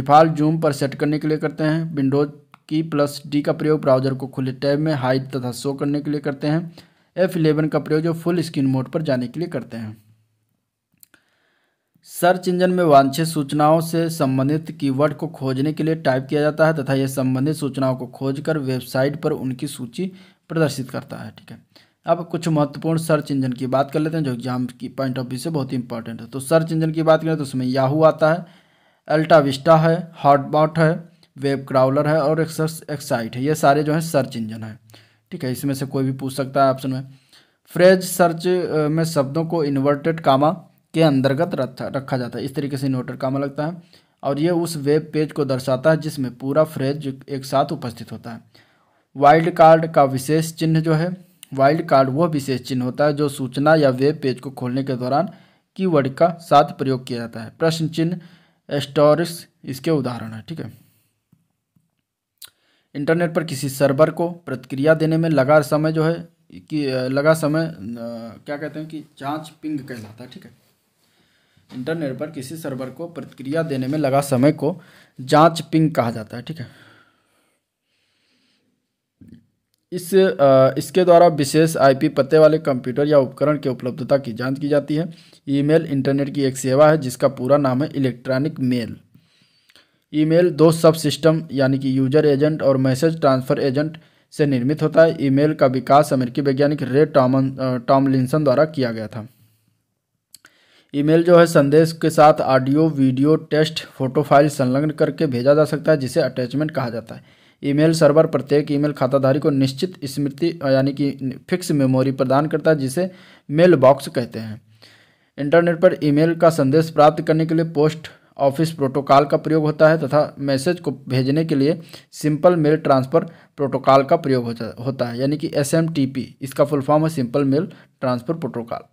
डिफ़ॉल्ट जूम पर सेट करने के लिए करते हैं विंडोज की प्लस डी का प्रयोग ब्राउजर को खुले टैब में हाइड तथा शो करने के लिए करते हैं एफ इलेवन का प्रयोग जो फुल स्क्रीन मोड पर जाने के लिए करते हैं सर्च इंजन में वांछित सूचनाओं से संबंधित कीवर्ड को खोजने के लिए टाइप किया जाता है तथा यह संबंधित सूचनाओं को खोजकर वेबसाइट पर उनकी सूची प्रदर्शित करता है ठीक है अब कुछ महत्वपूर्ण सर्च इंजन की बात कर लेते हैं जो एग्जाम की पॉइंट ऑफ व्यू से बहुत ही इंपॉर्टेंट है तो सर्च इंजन की बात करें तो उसमें याहू आता है अल्टा विस्टा है हॉटबॉट है वेब क्राउलर है और एक्सर्स एक्साइट है ये सारे जो हैं सर्च इंजन है ठीक है इसमें से कोई भी पूछ सकता है ऑप्शन में फ्रेज सर्च में शब्दों को इन्वर्टेड कामा के अंतर्गत रखा जाता है इस तरीके से इन्वर्टेड कामा लगता है और ये उस वेब पेज को दर्शाता है जिसमें पूरा फ्रेज एक साथ उपस्थित होता है वाइल्ड कार्ड का विशेष चिन्ह जो है वाइल्ड कार्ड वह विशेष चिन्ह होता है जो सूचना या वेब पेज को खोलने के दौरान कीवर्ड का साथ प्रयोग किया जाता है प्रश्न चिन्ह एस्टोरिक्स इसके उदाहरण है ठीक है इंटरनेट पर किसी सर्वर को प्रतिक्रिया देने में लगा समय जो है कि लगा समय क्या कहते हैं कि जांच पिंग कहलाता है ठीक है इंटरनेट पर किसी सर्वर को प्रतिक्रिया देने में लगा समय को जांच पिंग कहा जाता है ठीक है इस इसके द्वारा विशेष आईपी पते वाले कंप्यूटर या उपकरण की उपलब्धता की जांच की जाती है ईमेल इंटरनेट की एक सेवा है जिसका पूरा नाम है इलेक्ट्रॉनिक मेल ईमेल दो सब सिस्टम यानी कि यूजर एजेंट और मैसेज ट्रांसफ़र एजेंट से निर्मित होता है ईमेल का विकास अमेरिकी वैज्ञानिक रे टॉमन टॉमलिंसन द्वारा किया गया था ईमेल जो है संदेश के साथ audio video text photo file संलग्न करके भेजा जा सकता है जिसे अटैचमेंट कहा जाता है ईमेल सर्वर प्रत्येक ईमेल खाताधारी को निश्चित स्मृति यानी कि फिक्स मेमोरी प्रदान करता है जिसे मेल बॉक्स कहते हैं इंटरनेट पर ईमेल का संदेश प्राप्त करने के लिए पोस्ट ऑफिस प्रोटोकॉल का प्रयोग होता है तथा मैसेज को भेजने के लिए सिंपल मेल ट्रांसफ़र प्रोटोकॉल का प्रयोग होता है यानी कि एस इसका फुल फॉर्म है simple mail transfer protocol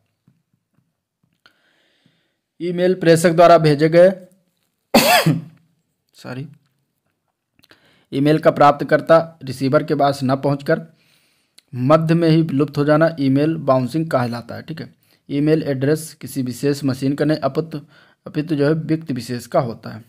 email प्रेषक द्वारा भेजे गए सॉरी ईमेल का प्राप्तकर्ता रिसीवर के पास न पहुंचकर मध्य में ही लुप्त हो जाना ईमेल बाउंसिंग कहलाता है ठीक है ईमेल एड्रेस किसी विशेष मशीन का नहीं अपत अपितु तो जो है व्यक्ति विशेष का होता है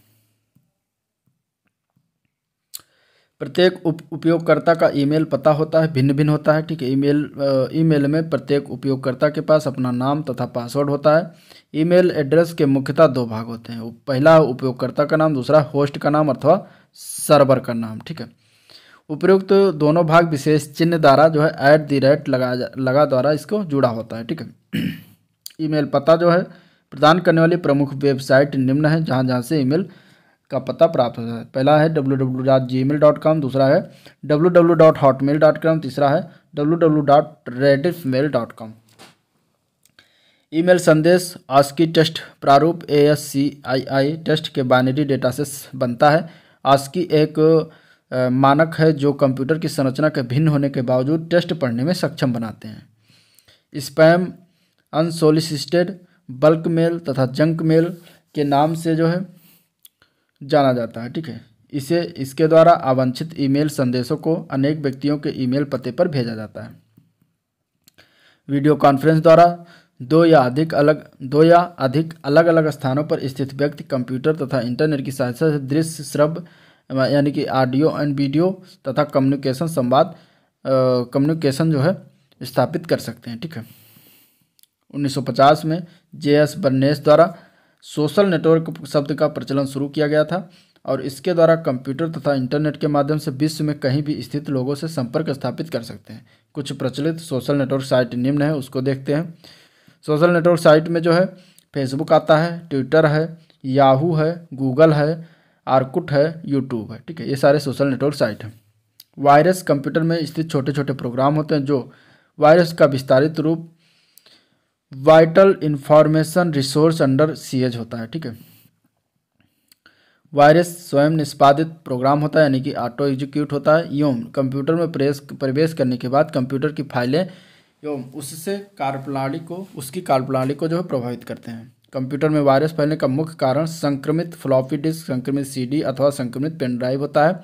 प्रत्येक उप उपयोगकर्ता का ईमेल पता होता है भिन्न भिन्न होता है ठीक है ईमेल ईमेल में प्रत्येक उपयोगकर्ता के पास अपना नाम तथा पासवर्ड होता है ईमेल एड्रेस के मुख्यतः दो भाग होते हैं पहला उपयोगकर्ता का नाम दूसरा होस्ट का नाम अथवा सर्वर का नाम ठीक है उपयुक्त तो दोनों भाग विशेष चिन्ह द्वारा जो है एट दी रेट लगा लगा द्वारा इसको जुड़ा होता है ठीक है ईमेल पता जो है प्रदान करने वाली प्रमुख वेबसाइट निम्न है जहाँ जहाँ से ईमेल का पता प्राप्त होता है पहला है W W dot Gmail dot com दूसरा है W W dot Hotmail dot com तीसरा है W W dot mail dot com email संदेश आस्की टेस्ट प्रारूप A S C I I text के बाइनरी डेटा से बनता है आस्की एक मानक है जो कंप्यूटर की संरचना के भिन्न होने के बावजूद टेस्ट पढ़ने में सक्षम बनाते हैं स्पैम अनसोलिसिटेड बल्क मेल तथा जंक मेल के नाम से जो है जाना जाता है ठीक है इसे इसके द्वारा आवंछित ईमेल संदेशों को अनेक व्यक्तियों के ईमेल पते पर भेजा जाता है वीडियो कॉन्फ्रेंस द्वारा दो या अधिक अलग दो या अधिक अलग अलग स्थानों पर स्थित व्यक्ति कंप्यूटर तथा इंटरनेट की सहायता से दृश्य श्रव यानी कि ऑडियो एंड वीडियो तथा कम्युनिकेशन संवाद कम्युनिकेशन जो है स्थापित कर सकते हैं ठीक है 1950 में जे एस बर्नेस द्वारा सोशल नेटवर्क शब्द का प्रचलन शुरू किया गया था और इसके द्वारा कंप्यूटर तथा इंटरनेट के माध्यम से विश्व में कहीं भी स्थित लोगों से संपर्क स्थापित कर सकते हैं कुछ प्रचलित सोशल नेटवर्क साइट निम्न है उसको देखते हैं सोशल नेटवर्क साइट में जो है फेसबुक आता है ट्विटर है याहू है गूगल है आरकुट है यूट्यूब है ठीक है ये सारे सोशल नेटवर्क साइट हैं वायरस कंप्यूटर में स्थित छोटे छोटे प्रोग्राम होते हैं जो वायरस का विस्तारित रूप vital information resource under age होता है ठीक है वायरस स्वयं निष्पादित प्रोग्राम होता है यानी कि ऑटो एग्जीक्यूट होता है योम कंप्यूटर में प्रेस प्रवेश करने के बाद कंप्यूटर की फाइलें योम उससे कार्यप्रणाली को उसकी कार्यप्रणाली को जो है प्रभावित करते हैं कंप्यूटर में वायरस फैलने का मुख्य कारण संक्रमित फ्लॉपी डिस्क संक्रमित सीडी अथवा संक्रमित पेनड्राइव होता है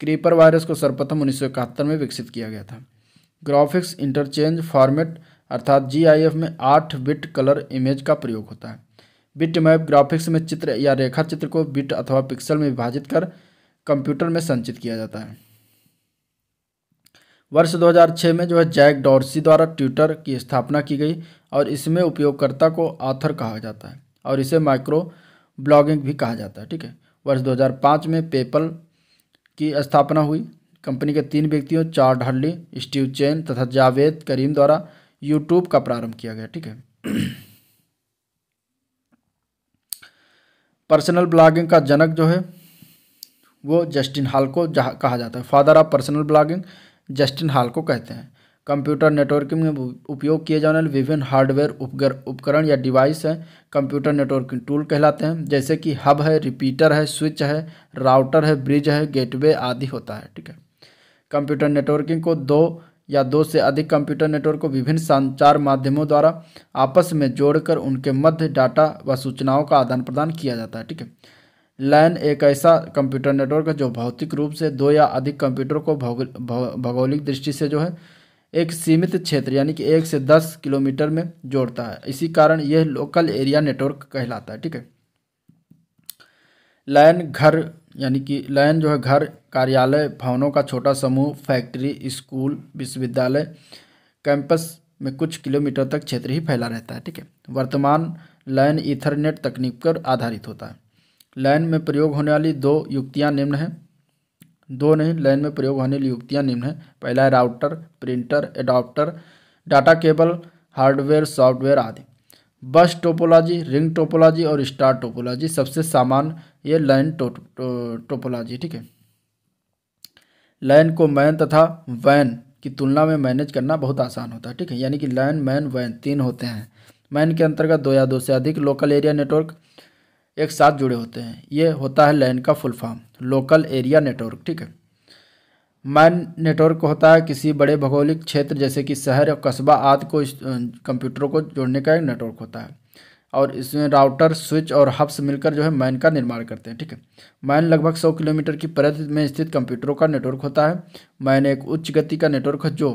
क्रीपर वायरस को सर्वप्रथम उन्नीस में विकसित किया गया था ग्राफिक्स इंटरचेंज फॉर्मेट अर्थात जीआईएफ में आठ बिट कलर इमेज का प्रयोग होता है बिट मैप ग्राफिक्स में चित्र या रेखा चित्र को बिट अथवा पिक्सल में विभाजित कर कंप्यूटर में संचित किया जाता है वर्ष 2006 में जो है जैक डॉर्सी द्वारा ट्विटर की स्थापना की गई और इसमें उपयोगकर्ता को आथर कहा जाता है और इसे माइक्रो ब्लॉगिंग भी कहा जाता है ठीक है वर्ष 2005 में पेपल की स्थापना हुई कंपनी के तीन व्यक्तियों चार्ड हर्ली स्टीव चेन तथा जावेद करीम द्वारा यूट्यूब का प्रारंभ किया गया ठीक है पर्सनल ब्लॉगिंग का जनक जो है वो जस्टिन हाल को कहा जाता है father of personal blogging Justin Hall को कहते हैं कंप्यूटर नेटवर्किंग में उपयोग किए जाने वाले विभिन्न हार्डवेयर उपगर उपकरण या डिवाइस हैं कंप्यूटर नेटवर्किंग टूल कहलाते हैं जैसे कि हब है रिपीटर है स्विच है राउटर है ब्रिज है गेटवे आदि होता है ठीक है कंप्यूटर नेटवर्किंग को दो या दो से अधिक कंप्यूटर नेटवर्क को विभिन्न संचार माध्यमों द्वारा आपस में जोड़कर उनके मध्य डाटा व सूचनाओं का आदान प्रदान किया जाता है ठीक है लैन एक ऐसा कंप्यूटर नेटवर्क है जो भौतिक रूप से दो या अधिक कंप्यूटर को भौगोलिक दृष्टि से जो है एक सीमित क्षेत्र यानी कि एक से दस किलोमीटर में जोड़ता है इसी कारण यह लोकल एरिया नेटवर्क कहलाता है ठीक है लैन घर यानी कि लयन जो है घर कार्यालय भवनों का छोटा समूह फैक्ट्री स्कूल विश्वविद्यालय कैंपस में कुछ किलोमीटर तक क्षेत्र ही फैला रहता है ठीक है वर्तमान लयन इथरनेट तकनीक पर आधारित होता है लयन में प्रयोग होने वाली दो युक्तियाँ निम्न हैं दो नहीं लयन में प्रयोग होने वाली युक्तियाँ निम्न हैं पहला है router printer adapter data cable hardware software आदि बस टोपोलॉजी रिंग टोपोलॉजी और स्टार टोपोलॉजी सबसे सामान्य ये लाइन टो, टो, टोपोलॉजी ठीक है लाइन को मैन तथा वैन की तुलना में मैनेज करना बहुत आसान होता है ठीक है यानी कि लाइन मैन वैन तीन होते हैं मैन के अंतर्गत दो या दो से अधिक लोकल एरिया नेटवर्क एक साथ जुड़े होते हैं ये होता है लाइन का full form local area network ठीक है मैन नेटवर्क होता है किसी बड़े भौगोलिक क्षेत्र जैसे कि शहर और कस्बा आदि को कंप्यूटरों को जोड़ने का एक नेटवर्क होता है और इसमें राउटर स्विच और हब्स मिलकर जो है मैन का निर्माण करते हैं ठीक है मैन लगभग 100 किलोमीटर की परिधि में स्थित कंप्यूटरों का नेटवर्क होता है मैन एक उच्च गति का नेटवर्क है जो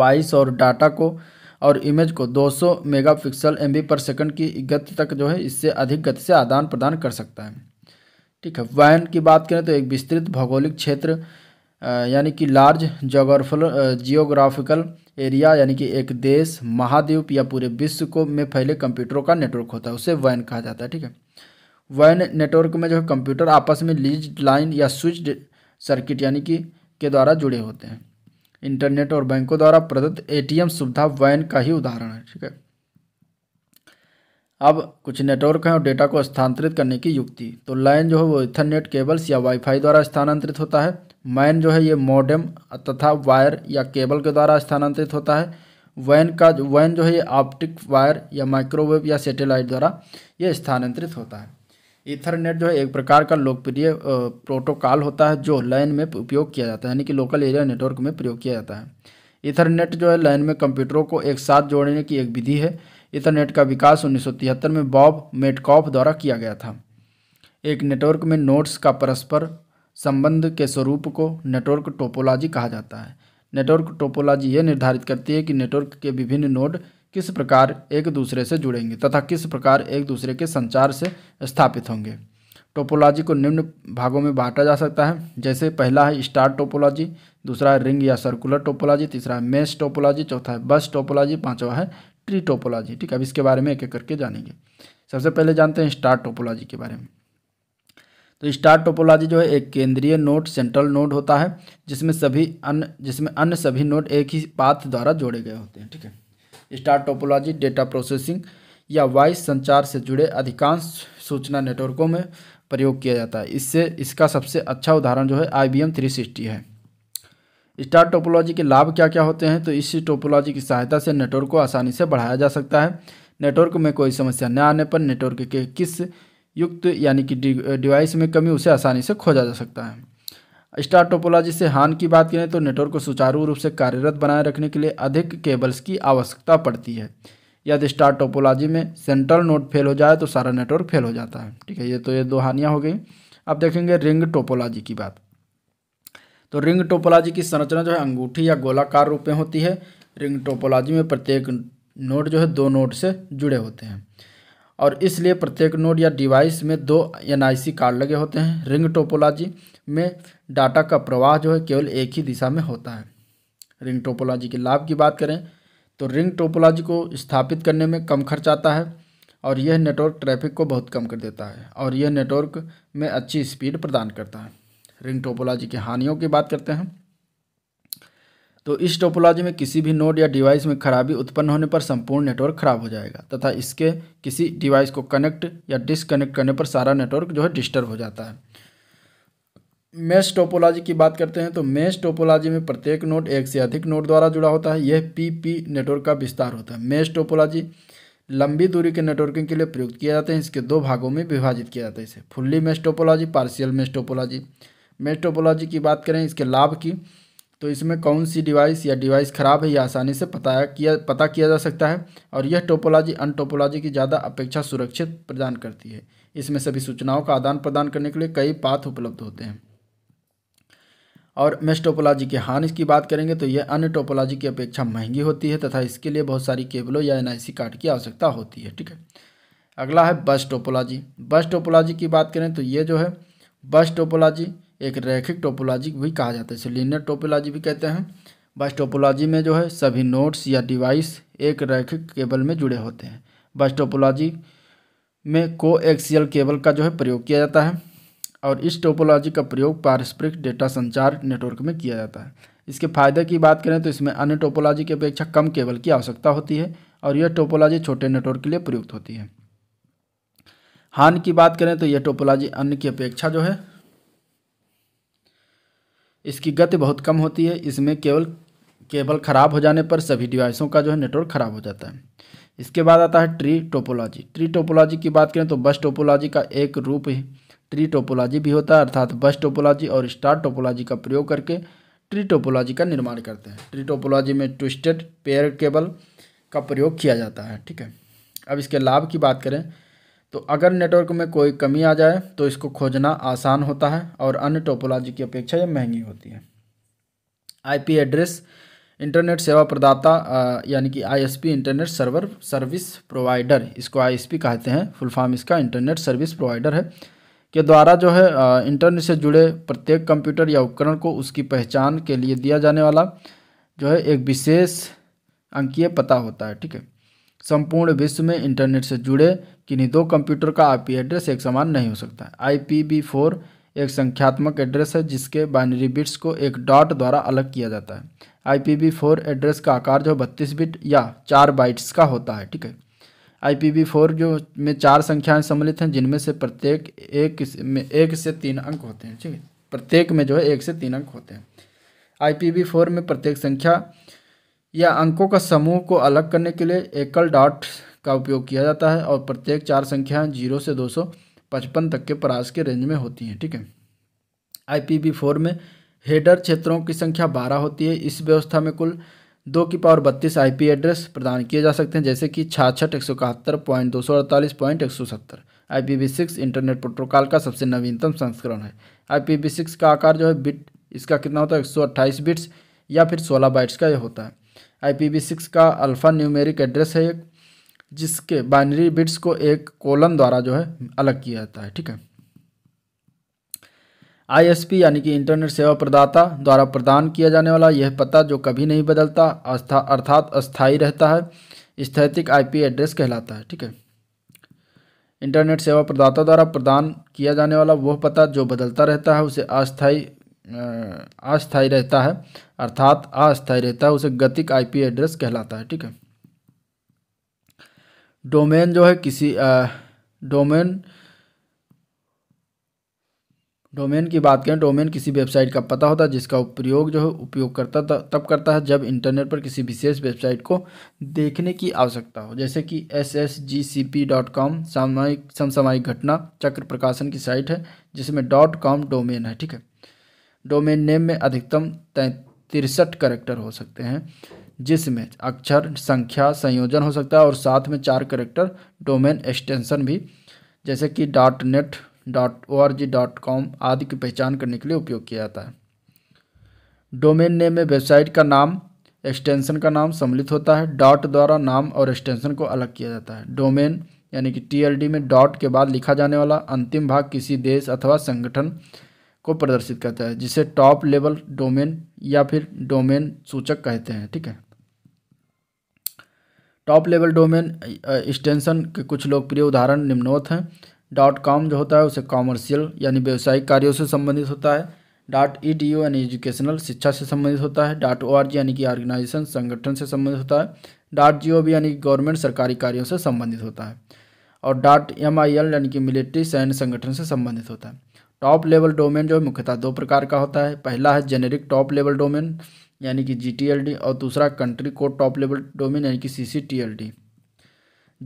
वॉइस और डाटा को और इमेज को 200 मेगापिक्सल एमबी पर सेकंड की गति तक जो है इससे अधिक गति से आदान प्रदान कर सकता है ठीक है वैन की बात करें तो एक विस्तृत भौगोलिक क्षेत्र यानी कि लार्ज जोग्राफल जियोग्राफिकल एरिया यानी कि एक देश महाद्वीप या पूरे विश्व को में फैले कंप्यूटरों का नेटवर्क होता है उसे वैन कहा जाता है ठीक है वैन नेटवर्क में जो है कंप्यूटर आपस में लीज लाइन या स्विच सर्किट यानी कि के द्वारा जुड़े होते हैं इंटरनेट और बैंकों द्वारा प्रदत्त ए सुविधा वैन का ही उदाहरण है ठीक है अब कुछ नेटवर्क हैं और डेटा को स्थानांतरित करने की युक्ति तो लाइन जो है वो इथरनेट केबल्स या वाईफाई द्वारा स्थानांतरित होता है मैन जो है ये मॉडेम तथा वायर या केबल के द्वारा स्थानांतरित होता है वैन का जो वैन जो है ये ऑप्टिक वायर या माइक्रोवेव या सैटेलाइट द्वारा ये स्थानांतरित होता है इथरनेट जो है एक प्रकार का लोकप्रिय प्रोटोकॉल होता है जो लाइन में उपयोग किया जाता है यानी कि लोकल एरिया नेटवर्क में प्रयोग किया जाता है इथरनेट जो है लाइन में कंप्यूटरों को एक साथ जोड़ने की एक विधि है इथरनेट का विकास उन्नीस में बॉब मेटकॉफ द्वारा किया गया था एक नेटवर्क में नोट्स का परस्पर संबंध के स्वरूप को नेटवर्क टोपोलॉजी कहा जाता है नेटवर्क टोपोलॉजी यह निर्धारित करती है कि नेटवर्क के विभिन्न नोड किस प्रकार एक दूसरे से जुड़ेंगे तथा किस प्रकार एक दूसरे के संचार से स्थापित होंगे टोपोलॉजी को निम्न भागों में बांटा जा सकता है जैसे पहला है स्टार टोपोलॉजी दूसरा है रिंग या सर्कुलर टोपोलॉजी तीसरा है मेस टोपोलॉजी चौथा है बस टोपोलॉजी पांचवा है ट्री टोपोलॉजी ठीक है अब इसके बारे में एक एक करके जानेंगे सबसे पहले जानते हैं स्टार टोपोलॉजी के बारे में तो स्टार टोपोलॉजी जो है एक केंद्रीय नोड सेंट्रल नोड होता है जिसमें सभी अन्य जिसमें अन्य सभी नोड एक ही पाथ द्वारा जोड़े गए होते हैं ठीक है स्टार टोपोलॉजी डेटा प्रोसेसिंग या वॉइस संचार से जुड़े अधिकांश सूचना नेटवर्कों में प्रयोग किया जाता है इससे इसका सबसे अच्छा उदाहरण जो है I B M three sixty है स्टार टोपोलॉजी के लाभ क्या क्या होते हैं तो इस टोपोलॉजी की सहायता से नेटवर्क को आसानी से बढ़ाया जा सकता है नेटवर्क में कोई समस्या न आने पर नेटवर्क के किस युक्त यानी कि डिवाइस में कमी उसे आसानी से खोजा जा सकता है स्टार टोपोलॉजी से हान की बात करें तो नेटवर्क को सुचारू रूप से कार्यरत बनाए रखने के लिए अधिक केबल्स की आवश्यकता पड़ती है यदि स्टार टोपोलॉजी में सेंट्रल नोड फेल हो जाए तो सारा नेटवर्क फेल हो जाता है ठीक है ये तो ये दो हानियाँ हो गई अब देखेंगे रिंग टोपोलॉजी की बात तो रिंग टोपोलॉजी की संरचना जो है अंगूठी या गोलाकार रूप में होती है रिंग टोपोलॉजी में प्रत्येक नोड जो है दो नोड से जुड़े होते हैं और इसलिए प्रत्येक नोड या डिवाइस में दो एन कार्ड लगे होते हैं रिंग टोपोलॉजी में डाटा का प्रवाह जो है केवल एक ही दिशा में होता है रिंग टोपोलॉजी के लाभ की बात करें तो रिंग टोपोलॉजी को स्थापित करने में कम खर्च आता है और यह नेटवर्क ट्रैफिक को बहुत कम कर देता है और यह नेटवर्क में अच्छी स्पीड प्रदान करता है रिंग टोपोलॉजी की हानियों की बात करते हैं तो इस टोपोलॉजी में किसी भी नोड या डिवाइस में खराबी उत्पन्न होने पर संपूर्ण नेटवर्क खराब हो जाएगा तथा इसके किसी डिवाइस को कनेक्ट या डिसकनेक्ट करने पर सारा नेटवर्क जो है डिस्टर्ब हो जाता है मेस टोपोलॉजी की बात करते हैं तो मेस टोपोलॉजी में प्रत्येक नोड एक से अधिक नोड द्वारा जुड़ा होता है यह पी नेटवर्क का विस्तार होता है मेस टोपोलॉजी लंबी दूरी के नेटवर्किंग के लिए प्रयुक्त किया जाता है इसके दो भागों में विभाजित किया जाता है इसे fully mesh topology partial mesh topology mesh topology की बात करें इसके लाभ की तो इसमें कौन सी डिवाइस या डिवाइस ख़राब है यह आसानी से पता किया पता किया जा सकता है और यह टोपोलॉजी अन टोपोलॉजी की ज़्यादा अपेक्षा सुरक्षित प्रदान करती है इसमें सभी सूचनाओं का आदान प्रदान करने के लिए कई पाथ उपलब्ध होते हैं और मेस्टोपोलॉजी के की हानि की बात करेंगे तो यह अन्य टोपोलॉजी की अपेक्षा महंगी होती है तथा इसके लिए बहुत सारी केबलों या एन कार्ड की आवश्यकता होती है ठीक है अगला है बस टोपोलॉजी बस टोपोलॉजी की बात करें तो ये जो है बस टोपोलॉजी एक रैखिक टोपोलॉजी भी कहा जाता है इसे लीनियर टोपोलॉजी भी कहते हैं बस टोपोलॉजी में जो है सभी नोट्स या डिवाइस एक रैखिक केबल में जुड़े होते हैं बस टोपोलॉजी में को एक्सियल केबल का जो है प्रयोग किया जाता है और इस टोपोलॉजी का प्रयोग पारस्परिक डेटा संचार नेटवर्क में किया जाता है इसके फायदे की बात करें तो इसमें अन्य टोपोलॉजी की अपेक्षा कम केबल की आवश्यकता होती है और यह टोपोलॉजी छोटे नेटवर्क के लिए प्रयुक्त होती है हान की बात करें तो यह टोपोलॉजी अन्य की अपेक्षा जो है इसकी गति बहुत कम होती है इसमें केवल केबल ख़राब हो जाने पर सभी डिवाइसों का जो है नेटवर्क ख़राब हो जाता है इसके बाद आता है ट्री टोपोलॉजी ट्री टोपोलॉजी की बात करें तो बस टोपोलॉजी का एक रूप ही ट्री टोपोलॉजी भी होता है अर्थात बस टोपोलॉजी और स्टार टोपोलॉजी का प्रयोग करके ट्री टोपोलॉजी का निर्माण करते हैं ट्री टोपोलॉजी में ट्विस्टेड पेयर केबल का प्रयोग किया जाता है ठीक है अब इसके लाभ की बात करें तो अगर नेटवर्क में कोई कमी आ जाए तो इसको खोजना आसान होता है और अन्य टोपोलॉजी की अपेक्षा यह महंगी होती है आईपी एड्रेस इंटरनेट सेवा प्रदाता यानी कि ISP internet server service provider इसको आईएसपी कहते हैं फुल फॉर्म इसका इंटरनेट सर्विस प्रोवाइडर है के द्वारा जो है इंटरनेट से जुड़े प्रत्येक कंप्यूटर या उपकरण को उसकी पहचान के लिए दिया जाने वाला जो है एक विशेष अंकीय पता होता है ठीक है संपूर्ण विश्व में इंटरनेट से जुड़े किन्हीं दो कंप्यूटर का आईपी एड्रेस एक समान नहीं हो सकता है आई एक संख्यात्मक एड्रेस है जिसके बाइनरी बिट्स को एक डॉट द्वारा अलग किया जाता है आई एड्रेस का आकार जो बत्तीस बिट या चार बाइट्स का होता है ठीक है आई जो में चार संख्याएं सम्मिलित हैं जिनमें से प्रत्येक एक में एक से तीन अंक होते हैं ठीक है प्रत्येक में जो है एक से तीन अंक होते हैं आई में प्रत्येक संख्या या अंकों का समूह को अलग करने के लिए एकल डॉट का उपयोग किया जाता है और प्रत्येक चार संख्या जीरो से दो सौ पचपन तक के परास के रेंज में होती हैं ठीक है आई पी बी फोर में हेडर क्षेत्रों की संख्या बारह होती है इस व्यवस्था में कुल दो की पावर बत्तीस आई पी एड्रेस प्रदान किए जा सकते हैं जैसे कि छाछठ एक सौ इकहत्तर पॉइंट दो सौ अड़तालीस पॉइंट एक सौ सत्तर I P V six internet protocol का सबसे नवीनतम संस्करण है आई पी बी सिक्स का आकार जो है बिट इसका कितना होता है एक सौ अट्ठाईस बिट्स या फिर सोलह बाइट्स का यह होता है IPv6 का अल्फ़ा न्यूमेरिक एड्रेस है एक जिसके बाइनरी बिट्स को एक कोलन द्वारा जो है अलग किया जाता है ठीक है आईएसपी यानी कि इंटरनेट सेवा प्रदाता द्वारा प्रदान किया जाने वाला यह पता जो कभी नहीं बदलता अस्था अर्थात अस्थायी रहता है स्थैतिक आईपी एड्रेस कहलाता है ठीक है इंटरनेट सेवा प्रदाता द्वारा प्रदान किया जाने वाला वह पता जो बदलता रहता है उसे अस्थाई अस्थायी रहता है अर्थात अस्थायी रहता है उसे गतिक आईपी एड्रेस कहलाता है ठीक है डोमेन जो है किसी डोमेन डोमेन की बात करें डोमेन किसी वेबसाइट का पता होता है जिसका उपयोग जो है उपयोग करता तब करता है जब इंटरनेट पर किसी विशेष वेबसाइट को देखने की आवश्यकता हो जैसे कि S S G C P dot com सामयिक समसामयिक घटना चक्र प्रकाशन की साइट है जिसमें डॉट कॉम डोमेन है ठीक है डोमेन नेम में अधिकतम तिरसठ करेक्टर हो सकते हैं जिसमें अक्षर संख्या संयोजन हो सकता है और साथ में चार करेक्टर डोमेन एक्सटेंशन भी जैसे कि dot net dot O R G dot com आदि की पहचान करने के लिए उपयोग किया जाता है डोमेन नेम में वेबसाइट का नाम एक्सटेंशन का नाम सम्मिलित होता है डॉट द्वारा नाम और एक्सटेंशन को अलग किया जाता है डोमेन यानी कि टी में डॉट के बाद लिखा जाने वाला अंतिम भाग किसी देश अथवा संगठन को प्रदर्शित करता है जिसे टॉप लेवल डोमेन या फिर डोमेन सूचक कहते हैं ठीक है टॉप लेवल डोमेन एक्सटेंशन के कुछ लोकप्रिय उदाहरण निम्नोत हैं डॉट कॉम जो होता है उसे कॉमर्शियल यानी व्यावसायिक कार्यों से संबंधित होता है डॉट ई डी यू यानी एजुकेशनल शिक्षा से संबंधित होता है डॉट ओ आर जी यानी कि ऑर्गेनाइजेशन संगठन से संबंधित होता है डॉट जी ओ वी यानी गवर्नमेंट सरकारी कार्यों से संबंधित होता है और डॉट एम आई एल यानी कि मिलिट्री सैन्य संगठन से संबंधित होता है टॉप लेवल डोमेन जो है मुख्यतः दो प्रकार का होता है पहला है जेनेरिक टॉप लेवल डोमेन यानी कि जी और दूसरा country code top level domain यानी कि C C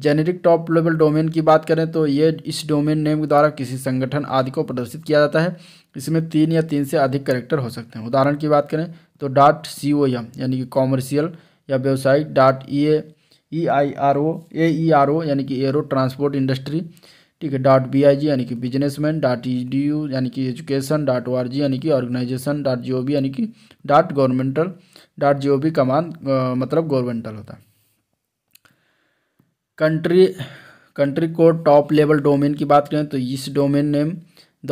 generic top level domain की बात करें तो ये इस डोमेन नेम के द्वारा किसी संगठन आदि को प्रदर्शित किया जाता है इसमें तीन या तीन से अधिक करेक्टर हो सकते हैं उदाहरण की बात करें तो डॉट सी ओ एम यानी कि कॉमर्शियल या व्यवसायिक dot E A E I R O A E R O यानी कि एरो ट्रांसपोर्ट इंडस्ट्री ठीक है डॉट बी आई जी यानी कि businessman dot E D U यानी कि education dot O R G यानी कि organization dot G O V यानी कि dot governmental dot G O B कमान मतलब गवर्नमेंटल होता है country country code top level domain की बात करें तो इस डोमेन नेम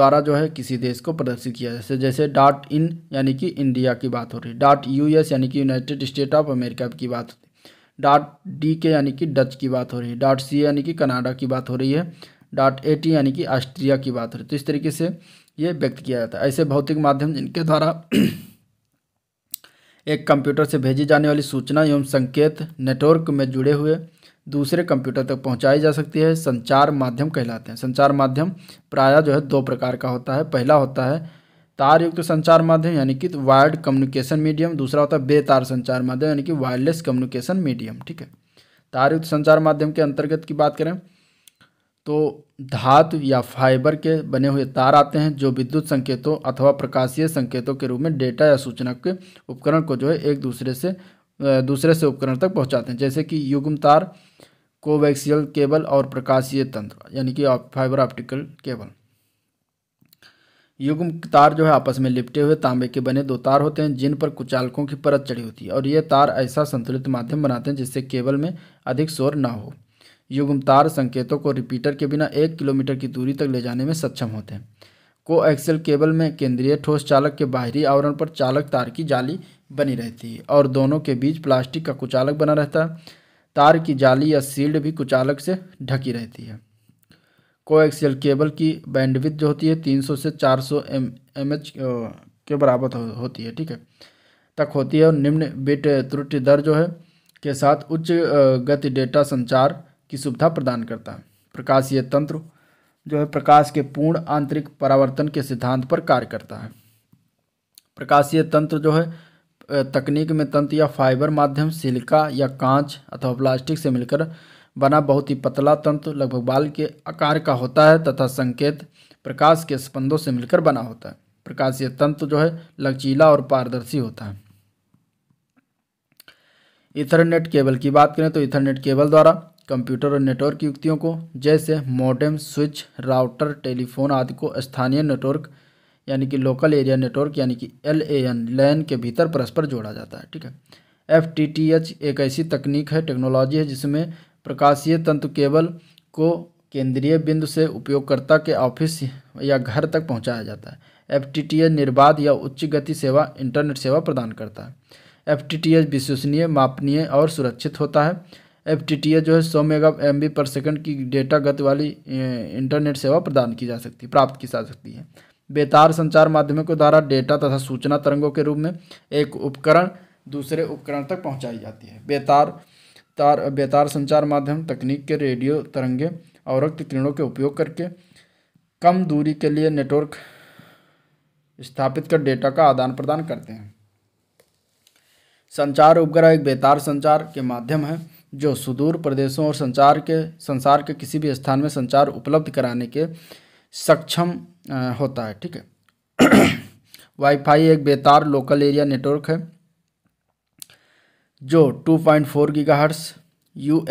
द्वारा जो है किसी देश को प्रदर्शित किया जैसे जैसे डॉट इन यानी कि इंडिया की बात हो रही है डॉट यू एस यानी कि यूनाइटेड स्टेट ऑफ अमेरिका की बात होती है डॉट डी के यानी कि डच की बात हो रही है डॉट सी यानी कि कनाडा की बात हो रही है डॉट ए टी यानी कि ऑस्ट्रिया की बात हो रही तो इस तरीके से ये व्यक्त किया जाता है ऐसे भौतिक माध्यम जिनके द्वारा एक कंप्यूटर से भेजी जाने वाली सूचना एवं संकेत नेटवर्क में जुड़े हुए दूसरे कंप्यूटर तक पहुंचाई जा सकती है संचार माध्यम कहलाते हैं संचार माध्यम प्रायः जो है दो प्रकार का होता है पहला होता है तार युक्त संचार माध्यम यानी कि वायर्ड कम्युनिकेशन मीडियम दूसरा होता है बेतार संचार माध्यम यानी कि वायरलेस कम्युनिकेशन मीडियम ठीक है तार युक्त संचार माध्यम के अंतर्गत की बात करें तो धातु या फाइबर के बने हुए तार आते हैं जो विद्युत संकेतों अथवा प्रकाशीय संकेतों के रूप में डेटा या सूचना के उपकरण को जो है एक दूसरे से दूसरे से उपकरण तक पहुंचाते हैं जैसे कि युग्म तार कोवैक्सियल केबल और प्रकाशीय तंत्र यानी कि फाइबर ऑप्टिकल केबल युग्म तार जो है आपस में लिपटे हुए तांबे के बने दो तार होते हैं जिन पर कुचालकों की परत चढ़ी होती है और ये तार ऐसा संतुलित माध्यम बनाते हैं जिससे केबल में अधिक शोर ना हो युग्म तार संकेतों को रिपीटर के बिना एक किलोमीटर की दूरी तक ले जाने में सक्षम होते हैं को एक्सेल केबल में केंद्रीय ठोस चालक के बाहरी आवरण पर चालक तार की जाली बनी रहती है और दोनों के बीच प्लास्टिक का कुचालक बना रहता है तार की जाली या सील्ड भी कुचालक से ढकी रहती है कोएक्सियल केबल की बैंडविथ जो होती है 300 से 400 सौ एम एम एच के बराबर हो, होती है ठीक है तक होती है और निम्न बिट त्रुटि दर जो है के साथ उच्च गति डेटा संचार की सुविधा प्रदान करता है प्रकाशीय तंत्र जो है प्रकाश के पूर्ण आंतरिक परावर्तन के सिद्धांत पर कार्य करता है प्रकाशीय तंत्र जो है तकनीक में तंत्र या फाइबर माध्यम सिलिका या कांच अथवा प्लास्टिक से मिलकर बना बहुत ही पतला तंत्र लगभग बाल के आकार का होता है तथा संकेत प्रकाश के स्पंदों से मिलकर बना होता है प्रकाशीय तंत्र जो है लचीला और पारदर्शी होता है इथरनेट केबल की बात करें तो इथरनेट केबल द्वारा कंप्यूटर और नेटवर्क की युक्तियों को जैसे मॉडेम स्विच राउटर टेलीफोन आदि को स्थानीय नेटवर्क यानी कि लोकल एरिया नेटवर्क यानी कि एल ए एन लैन के भीतर परस्पर जोड़ा जाता है ठीक है एफ टी टी एच एक ऐसी तकनीक है टेक्नोलॉजी है जिसमें प्रकाशीय तंतु केबल को केंद्रीय बिंदु से उपयोगकर्ता के ऑफिस या घर तक पहुंचाया जाता है एफ टी टी एच निर्बाध या उच्च गति सेवा इंटरनेट सेवा प्रदान करता है एफ टी टी एच विश्वसनीय मापनीय और सुरक्षित होता है एफ जो है सौ मेगा एम पर सेकंड की डेटा गति वाली इंटरनेट सेवा प्रदान की जा सकती है प्राप्त की जा सकती है बेतार संचार माध्यमों के द्वारा डेटा तथा सूचना तरंगों के रूप में एक उपकरण दूसरे उपकरण तक पहुंचाई जाती है बेतार तार बेतार संचार माध्यम तकनीक के रेडियो तरंगे और किरणों के उपयोग करके कम दूरी के लिए नेटवर्क स्थापित कर डेटा का आदान प्रदान करते हैं संचार उपग्रह एक बेतार संचार के माध्यम है जो सुदूर प्रदेशों और संचार के संसार के किसी भी स्थान में संचार उपलब्ध कराने के सक्षम होता है ठीक है वाईफाई एक बेतार लोकल एरिया नेटवर्क है जो 2.4 पॉइंट गीगाहर्ट्स यू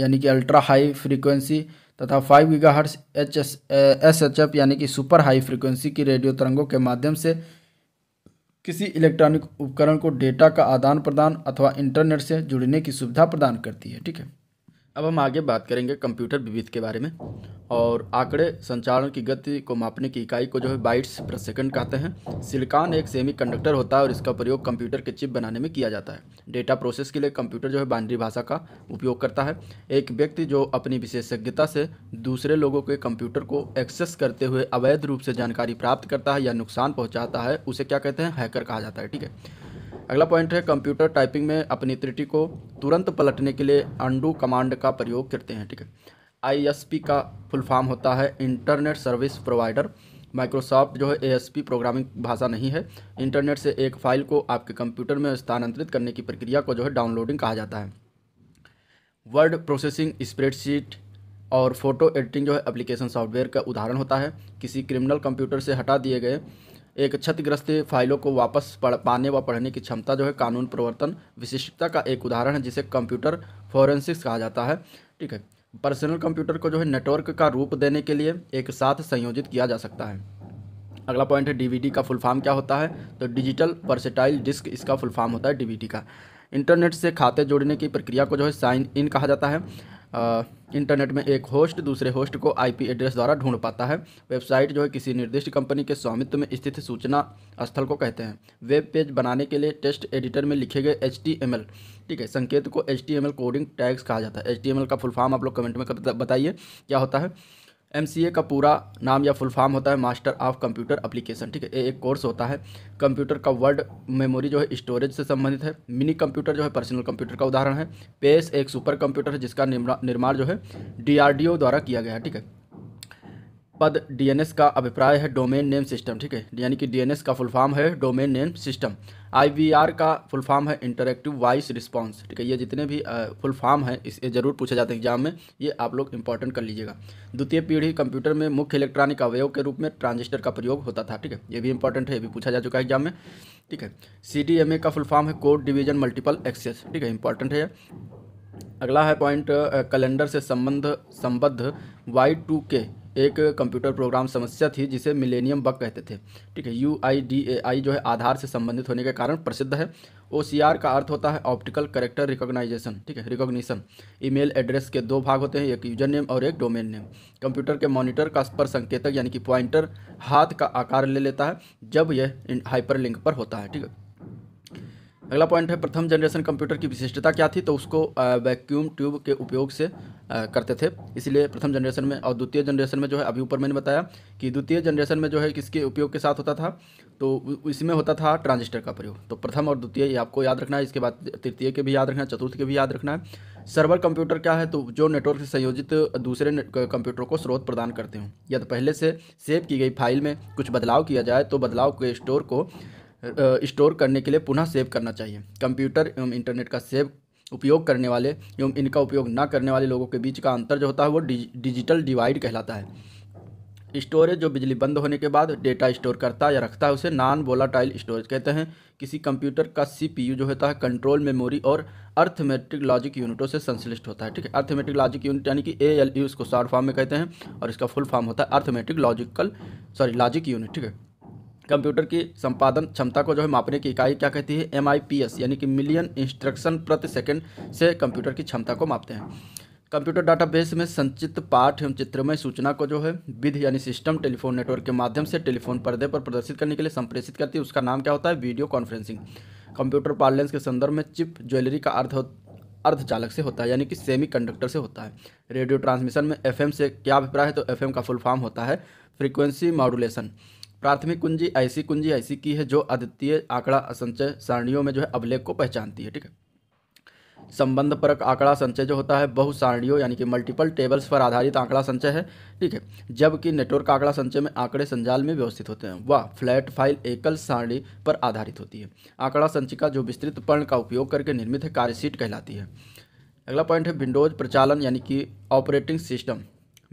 यानी कि अल्ट्रा हाई फ्रीक्वेंसी तथा 5 gigahertz H S S H F यानी कि सुपर हाई फ्रीक्वेंसी की रेडियो तरंगों के माध्यम से किसी इलेक्ट्रॉनिक उपकरण को डेटा का आदान प्रदान अथवा इंटरनेट से जुड़ने की सुविधा प्रदान करती है ठीक है अब हम आगे बात करेंगे कंप्यूटर विविध के बारे में और आंकड़े संचालन की गति को मापने की इकाई को जो है बाइट्स पर सेकंड कहते हैं सिलिकॉन एक सेमी कंडक्टर होता है और इसका प्रयोग कंप्यूटर के चिप बनाने में किया जाता है डेटा प्रोसेस के लिए कंप्यूटर जो है बाइनरी भाषा का उपयोग करता है एक व्यक्ति जो अपनी विशेषज्ञता से दूसरे लोगों के कंप्यूटर को एक्सेस करते हुए अवैध रूप से जानकारी प्राप्त करता है या नुकसान पहुँचाता है उसे क्या कहते हैं हैकर कहा जाता है ठीक है अगला पॉइंट है कंप्यूटर टाइपिंग में अपनी त्रुटि को तुरंत पलटने के लिए अंडू कमांड का प्रयोग करते हैं ठीक है आईएसपी का फुल फॉर्म होता है इंटरनेट सर्विस प्रोवाइडर माइक्रोसॉफ्ट जो है एएसपी प्रोग्रामिंग भाषा नहीं है इंटरनेट से एक फाइल को आपके कंप्यूटर में स्थानांतरित करने की प्रक्रिया को जो है डाउनलोडिंग कहा जाता है वर्ड प्रोसेसिंग स्प्रेडशीट और फोटो एडिटिंग जो है एप्लीकेशन सॉफ्टवेयर का उदाहरण होता है किसी क्रिमिनल कंप्यूटर से हटा दिए गए एक क्षतिग्रस्त फाइलों को वापस पढ़ पाने व पढ़ने की क्षमता जो है कानून प्रवर्तन विशिष्टता का एक उदाहरण है जिसे कंप्यूटर फॉरेंसिक्स कहा जाता है ठीक है पर्सनल कंप्यूटर को जो है नेटवर्क का रूप देने के लिए एक साथ संयोजित किया जा सकता है अगला पॉइंट है डीवीडी का फुल फॉर्म क्या होता है तो डिजिटल वर्सेटाइल डिस्क इसका फुल फॉर्म होता है डीवीडी का इंटरनेट से खाते जोड़ने की प्रक्रिया को जो है साइन इन कहा जाता है इंटरनेट में एक होस्ट दूसरे होस्ट को आईपी एड्रेस द्वारा ढूंढ पाता है वेबसाइट जो है किसी निर्दिष्ट कंपनी के स्वामित्व में स्थित सूचना स्थल को कहते हैं वेब पेज बनाने के लिए टेस्ट एडिटर में लिखे गए एच ठीक है संकेत को एच कोडिंग टैग्स कहा जाता है एच का फुल फॉर्म आप लोग कमेंट में बताइए क्या होता है एम का पूरा नाम या फुल फॉर्म होता है मास्टर ऑफ कंप्यूटर अप्लीकेशन ठीक है ये एक कोर्स होता है कंप्यूटर का वर्ड मेमोरी जो है स्टोरेज से संबंधित है मिनी कंप्यूटर जो है पर्सनल कंप्यूटर का उदाहरण है पेस एक सुपर कंप्यूटर है जिसका निर्माण जो है डी द्वारा किया गया है ठीक है पद डीएनएस का अभिप्राय है डोमेन नेम सिस्टम ठीक है यानी कि डीएनएस का फुल फॉर्म है डोमेन नेम सिस्टम आईवीआर का फुल फॉर्म है इंटरेक्टिव वॉइस रिस्पांस ठीक है ये जितने भी फुल फॉर्म है इस जरूर पूछे जाते हैं एग्जाम में ये आप लोग इंपॉर्टेंट कर लीजिएगा द्वितीय पीढ़ी कंप्यूटर में मुख्य इलेक्ट्रॉनिक अवयव के रूप में ट्रांजिस्टर का प्रयोग होता था ठीक है ये भी इंपॉर्टेंट है ये भी पूछा जा चुका है एग्जाम में ठीक है सी का फुल फॉर्म है कोड डिवीजन मल्टीपल एक्सेस ठीक है इंपॉर्टेंट है अगला है पॉइंट कैलेंडर से संबंध संबद्ध वाई टू के एक कंप्यूटर प्रोग्राम समस्या थी जिसे मिलेनियम बग कहते थे ठीक है यू आई डी ए आई जो है आधार से संबंधित होने के कारण प्रसिद्ध है ओ सी आर का अर्थ होता है ऑप्टिकल करेक्टर रिकॉग्नाइजेशन ठीक है रिकॉग्निशन ईमेल एड्रेस के दो भाग होते हैं एक यूजर नेम और एक डोमेन नेम कंप्यूटर के मॉनिटर का पर संकेतक यानी कि पॉइंटर हाथ का आकार ले लेता है जब यह हाइपर पर होता है ठीक है अगला पॉइंट है प्रथम जनरेशन कंप्यूटर की विशिष्टता क्या थी तो उसको वैक्यूम ट्यूब के उपयोग से करते थे इसलिए प्रथम जनरेशन में और द्वितीय जनरेशन में जो है अभी ऊपर मैंने बताया कि द्वितीय जनरेशन में जो है किसके उपयोग के साथ होता था तो इसमें होता था ट्रांजिस्टर का प्रयोग तो प्रथम और द्वितीय ये आपको याद रखना है इसके बाद तृतीय के भी याद रखना है चतुर्थ के भी याद रखना है सर्वर कंप्यूटर क्या है तो जो नेटवर्क से संयोजित दूसरे कंप्यूटर को स्रोत प्रदान करते हों या तो पहले से सेव की गई फाइल में कुछ बदलाव किया जाए तो बदलाव के स्टोर को स्टोर करने के लिए पुनः सेव करना चाहिए कंप्यूटर एवं इंटरनेट का सेव उपयोग करने वाले एवं इनका उपयोग ना करने वाले लोगों के बीच का अंतर जो होता है वो डिजिटल डिवाइड कहलाता है स्टोरेज जो बिजली बंद होने के बाद डेटा स्टोर करता है या रखता है उसे नॉन वोलाटाइल स्टोरेज कहते हैं किसी कंप्यूटर का सीपीयू जो होता है कंट्रोल मेमोरी और अर्थमेट्रिक लॉजिक यूनिटों से संश्लिष्ट होता है ठीक है अर्थमेट्रिक लॉजिक यूनिट यानी कि ए एल यू इसको शॉर्ट फॉर्म में कहते हैं और इसका फुल फॉर्म होता है arithmetic logical sorry logic unit ठीक है कंप्यूटर की संपादन क्षमता को जो है मापने की इकाई क्या कहती है एम यानी कि मिलियन इंस्ट्रक्शन प्रति सेकेंड से कंप्यूटर की क्षमता को मापते हैं कंप्यूटर डाटाबेस में संचित पाठ एवं चित्रमय सूचना को जो है विधि यानी सिस्टम टेलीफोन नेटवर्क के माध्यम से टेलीफोन पर्दे पर प्रदर्शित करने के लिए संप्रेषित करती है उसका नाम क्या होता है वीडियो कॉन्फ्रेंसिंग कंप्यूटर पार्लेंस के संदर्भ में चिप ज्वेलरी का अर्थ अर्धचालक से होता है यानी कि सेमी कंडक्टर से होता है रेडियो ट्रांसमिशन में एफ से क्या अभिप्राय है तो एफ का फुल फॉर्म होता है फ्रीक्वेंसी मॉडुलेशन प्राथमिक कुंजी ऐसी कुंजी ऐसी की है जो अद्वितीय आंकड़ा संचय सारणियों में जो है अभिलेख को पहचानती है ठीक है संबंध परक आंकड़ा संचय जो होता है बहु सारणियों यानी कि मल्टीपल टेबल्स पर आधारित आंकड़ा संचय है ठीक है जबकि नेटवर्क आंकड़ा संचय में आंकड़े संजाल में व्यवस्थित होते हैं वह फ्लैट फाइल एकल सारणी पर आधारित होती है आंकड़ा संचिका जो विस्तृत पर्ण का उपयोग करके निर्मित है कार्यशीट कहलाती है अगला पॉइंट है विंडोज प्रचालन यानी कि ऑपरेटिंग सिस्टम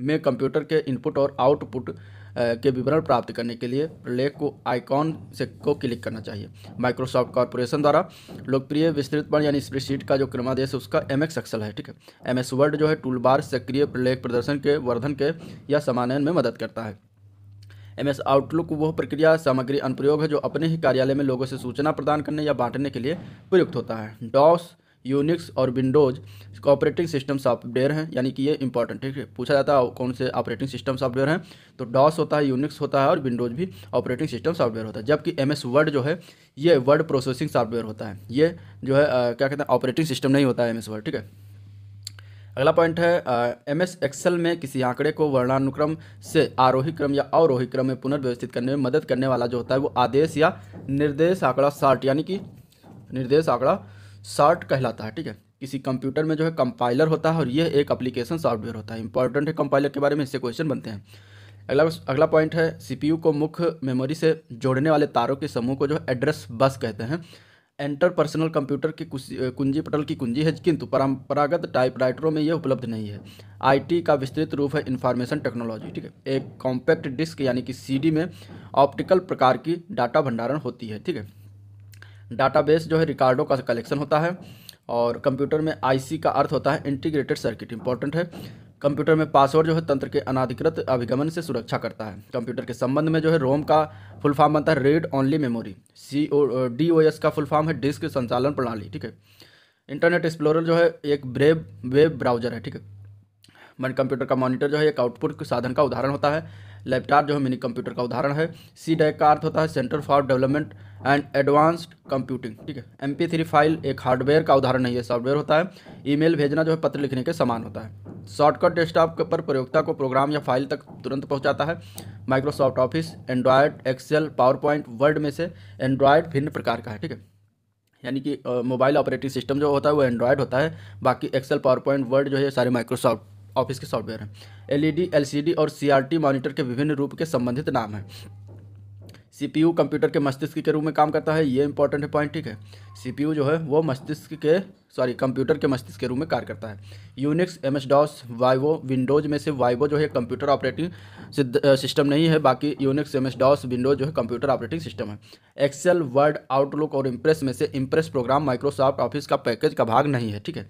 में कंप्यूटर के इनपुट और आउटपुट के विवरण प्राप्त करने के लिए प्रलेख को आइकॉन से को क्लिक करना चाहिए माइक्रोसॉफ्ट कॉरपोरेशन द्वारा लोकप्रिय विस्तृत पर यानी स्प्रेडशीट का जो क्रमादेश है उसका एम एक्स है ठीक है एम वर्ड जो है टूल बार सक्रिय प्रलेख प्रदर्शन के वर्धन के या समानयन में मदद करता है एम एस आउटलुक वह प्रक्रिया सामग्री अनुप्रयोग है जो अपने ही कार्यालय में लोगों से सूचना प्रदान करने या बांटने के लिए प्रयुक्त होता है डॉस यूनिक्स और विंडोज़ ऑपरेटिंग सिस्टम सॉफ्टवेयर हैं यानी कि ये इंपॉर्टेंट ठीक है पूछा जाता है कौन से ऑपरेटिंग सिस्टम सॉफ्टवेयर हैं तो डॉस होता है यूनिक्स होता है और विंडोज़ भी ऑपरेटिंग सिस्टम सॉफ्टवेयर होता है जबकि एम एस वर्ड जो है ये वर्ड प्रोसेसिंग सॉफ्टवेयर होता है ये जो है आ, क्या कहते हैं ऑपरेटिंग सिस्टम नहीं होता है एम एस वर्ड ठीक है अगला पॉइंट है एम एस एक्सेल में किसी आंकड़े को वर्णानुक्रम से आरोही क्रम या अवरोही क्रम में पुनर्व्यवस्थित करने में मदद करने वाला जो होता है वो आदेश या निर्देश आंकड़ा सार्ट यानी कि निर्देश आंकड़ा शॉर्ट कहलाता है ठीक है किसी कंप्यूटर में जो है कंपाइलर होता है और ये एक एप्लीकेशन सॉफ्टवेयर होता है इंपॉर्टेंट है कंपाइलर के बारे में इससे क्वेश्चन बनते हैं अगला अगला पॉइंट है सीपीयू को मुख्य मेमोरी से जोड़ने वाले तारों के समूह को जो है एड्रेस बस कहते हैं एंटर पर्सनल कंप्यूटर की कुंजी पटल की कुंजी है किंतु परंपरागत टाइपराइटरों में यह उपलब्ध नहीं है आईटी का विस्तृत रूप है इंफॉर्मेशन टेक्नोलॉजी ठीक है एक कॉम्पैक्ट डिस्क यानी कि सीडी में ऑप्टिकल प्रकार की डाटा भंडारण होती है ठीक है डाटाबेस जो है रिकार्डो का कलेक्शन होता है और कंप्यूटर में आईसी का अर्थ होता है इंटीग्रेटेड सर्किट इंपॉर्टेंट है कंप्यूटर में पासवर्ड जो है तंत्र के अनाधिकृत अभिगमन से सुरक्षा करता है कंप्यूटर के संबंध में जो है रोम का फुल फॉर्म बनता है read only memory C O D O S का फुल फॉर्म है डिस्क संचालन प्रणाली ठीक है इंटरनेट एक्सप्लोरर जो है एक ब्रेव वेब ब्राउजर है ठीक है मन कंप्यूटर का मॉनिटर जो है एक आउटपुट साधन का उदाहरण होता है लैपटॉप जो है मिनी कंप्यूटर का उदाहरण है सी डैक का अर्थ होता है centre for development and advanced computing ठीक है एम थ्री फाइल एक हार्डवेयर का उदाहरण नहीं है सॉफ्टवेयर होता है ईमेल भेजना जो है पत्र लिखने के समान होता है शॉर्टकट डेस्कटॉप पर प्रयोगता को प्रोग्राम या फाइल तक तुरंत पहुंचाता है Microsoft Office Android Excel PowerPoint Word में से एंड्रॉयड भिन्न प्रकार का है ठीक है यानी कि मोबाइल ऑपरेटिंग सिस्टम जो होता है वो एंड्रॉयड होता है बाकी एक्सेल पावर पॉइंट वर्ड जो है सारे माइक्रोसॉफ्ट ऑफिस के सॉफ्टवेयर हैं एलईडी, एलसीडी और सीआरटी मॉनिटर के विभिन्न रूप के संबंधित नाम हैं सीपीयू कंप्यूटर के मस्तिष्क के रूप में काम करता है ये इंपॉर्टेंट है पॉइंट ठीक है सीपीयू जो है वो मस्तिष्क के सॉरी कंप्यूटर के मस्तिष्क के रूप में कार्य करता है Unix M S DOS Vivo Windows में से वाइवो जो है कंप्यूटर ऑपरेटिंग सिस्टम नहीं है बाकी Unix M S DOS Windows जो है कंप्यूटर ऑपरेटिंग सिस्टम है एक्सेल वर्ड आउटलुक और इम्प्रेस में से इम्प्रेस प्रोग्राम माइक्रोसॉफ्ट ऑफिस का पैकेज का भाग नहीं है ठीक है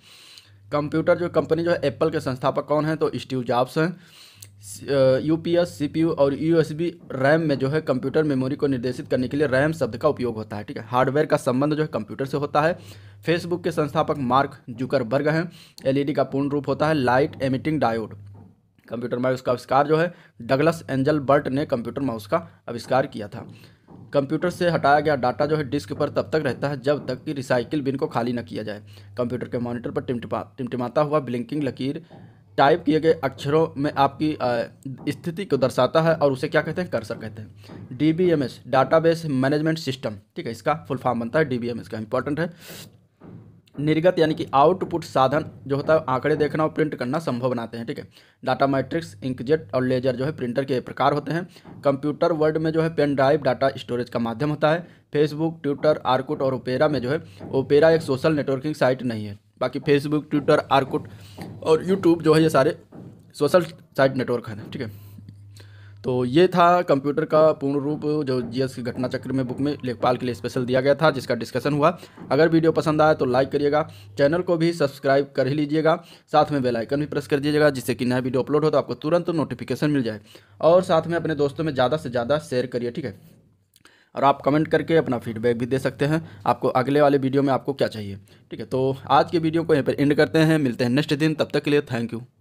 कंप्यूटर जो कंपनी जो है एप्पल के संस्थापक कौन हैं तो स्टीव जॉब्स हैं U P S C P U और यू एस बी रैम में जो है कंप्यूटर मेमोरी को निर्देशित करने के लिए रैम शब्द का उपयोग होता है ठीक है हार्डवेयर का संबंध जो है कंप्यूटर से होता है फेसबुक के संस्थापक मार्क जुकरबर्ग हैं एलईडी का पूर्ण रूप होता है light emitting diode computer mouse का आविष्कार जो है डगलस एंजल बर्ट ने कंप्यूटर माउस का आविष्कार किया था कंप्यूटर से हटाया गया डाटा जो है डिस्क पर तब तक रहता है जब तक कि रिसाइकिल बिन को खाली न किया जाए कंप्यूटर के मॉनिटर पर टिमटिमा टिमटिमाता हुआ ब्लिंकिंग लकीर टाइप किए गए अक्षरों में आपकी स्थिति को दर्शाता है और उसे क्या कहते हैं कर्सर कहते हैं D B M S data base management system ठीक है इसका फुल फॉर्म बनता है डी बी एम एस का इंपॉर्टेंट है निर्गत यानी कि आउटपुट साधन जो होता है आंकड़े देखना और प्रिंट करना संभव बनाते हैं ठीक है डाटा मैट्रिक्स इंकजेट और लेजर जो है प्रिंटर के प्रकार होते हैं कंप्यूटर वर्ल्ड में जो है पेन ड्राइव डाटा स्टोरेज का माध्यम होता है फेसबुक ट्विटर आरकुट और ओपेरा में जो है ओपेरा एक सोशल नेटवर्किंग साइट नहीं है बाकी फेसबुक ट्विटर आरकुट और यूट्यूब जो है ये सारे सोशल साइट नेटवर्क हैं ठीक है तो ये था कंप्यूटर का पूर्ण रूप जो जीएस की घटना चक्र में बुक में लेखपाल के लिए स्पेशल दिया गया था जिसका डिस्कशन हुआ अगर वीडियो पसंद आए तो लाइक करिएगा चैनल को भी सब्सक्राइब कर ही लीजिएगा साथ में बेलाइकन भी प्रेस कर दीजिएगा जिससे कि नया वीडियो अपलोड हो तो आपको तुरंत नोटिफिकेशन मिल जाए और साथ में अपने दोस्तों में ज़्यादा से ज़्यादा शेयर करिए ठीक है और आप कमेंट करके अपना फीडबैक भी दे सकते हैं आपको अगले वाले वीडियो में आपको क्या चाहिए ठीक है तो आज के वीडियो को यहाँ पर एंड करते हैं मिलते हैं नेक्स्ट दिन तब तक के लिए थैंक यू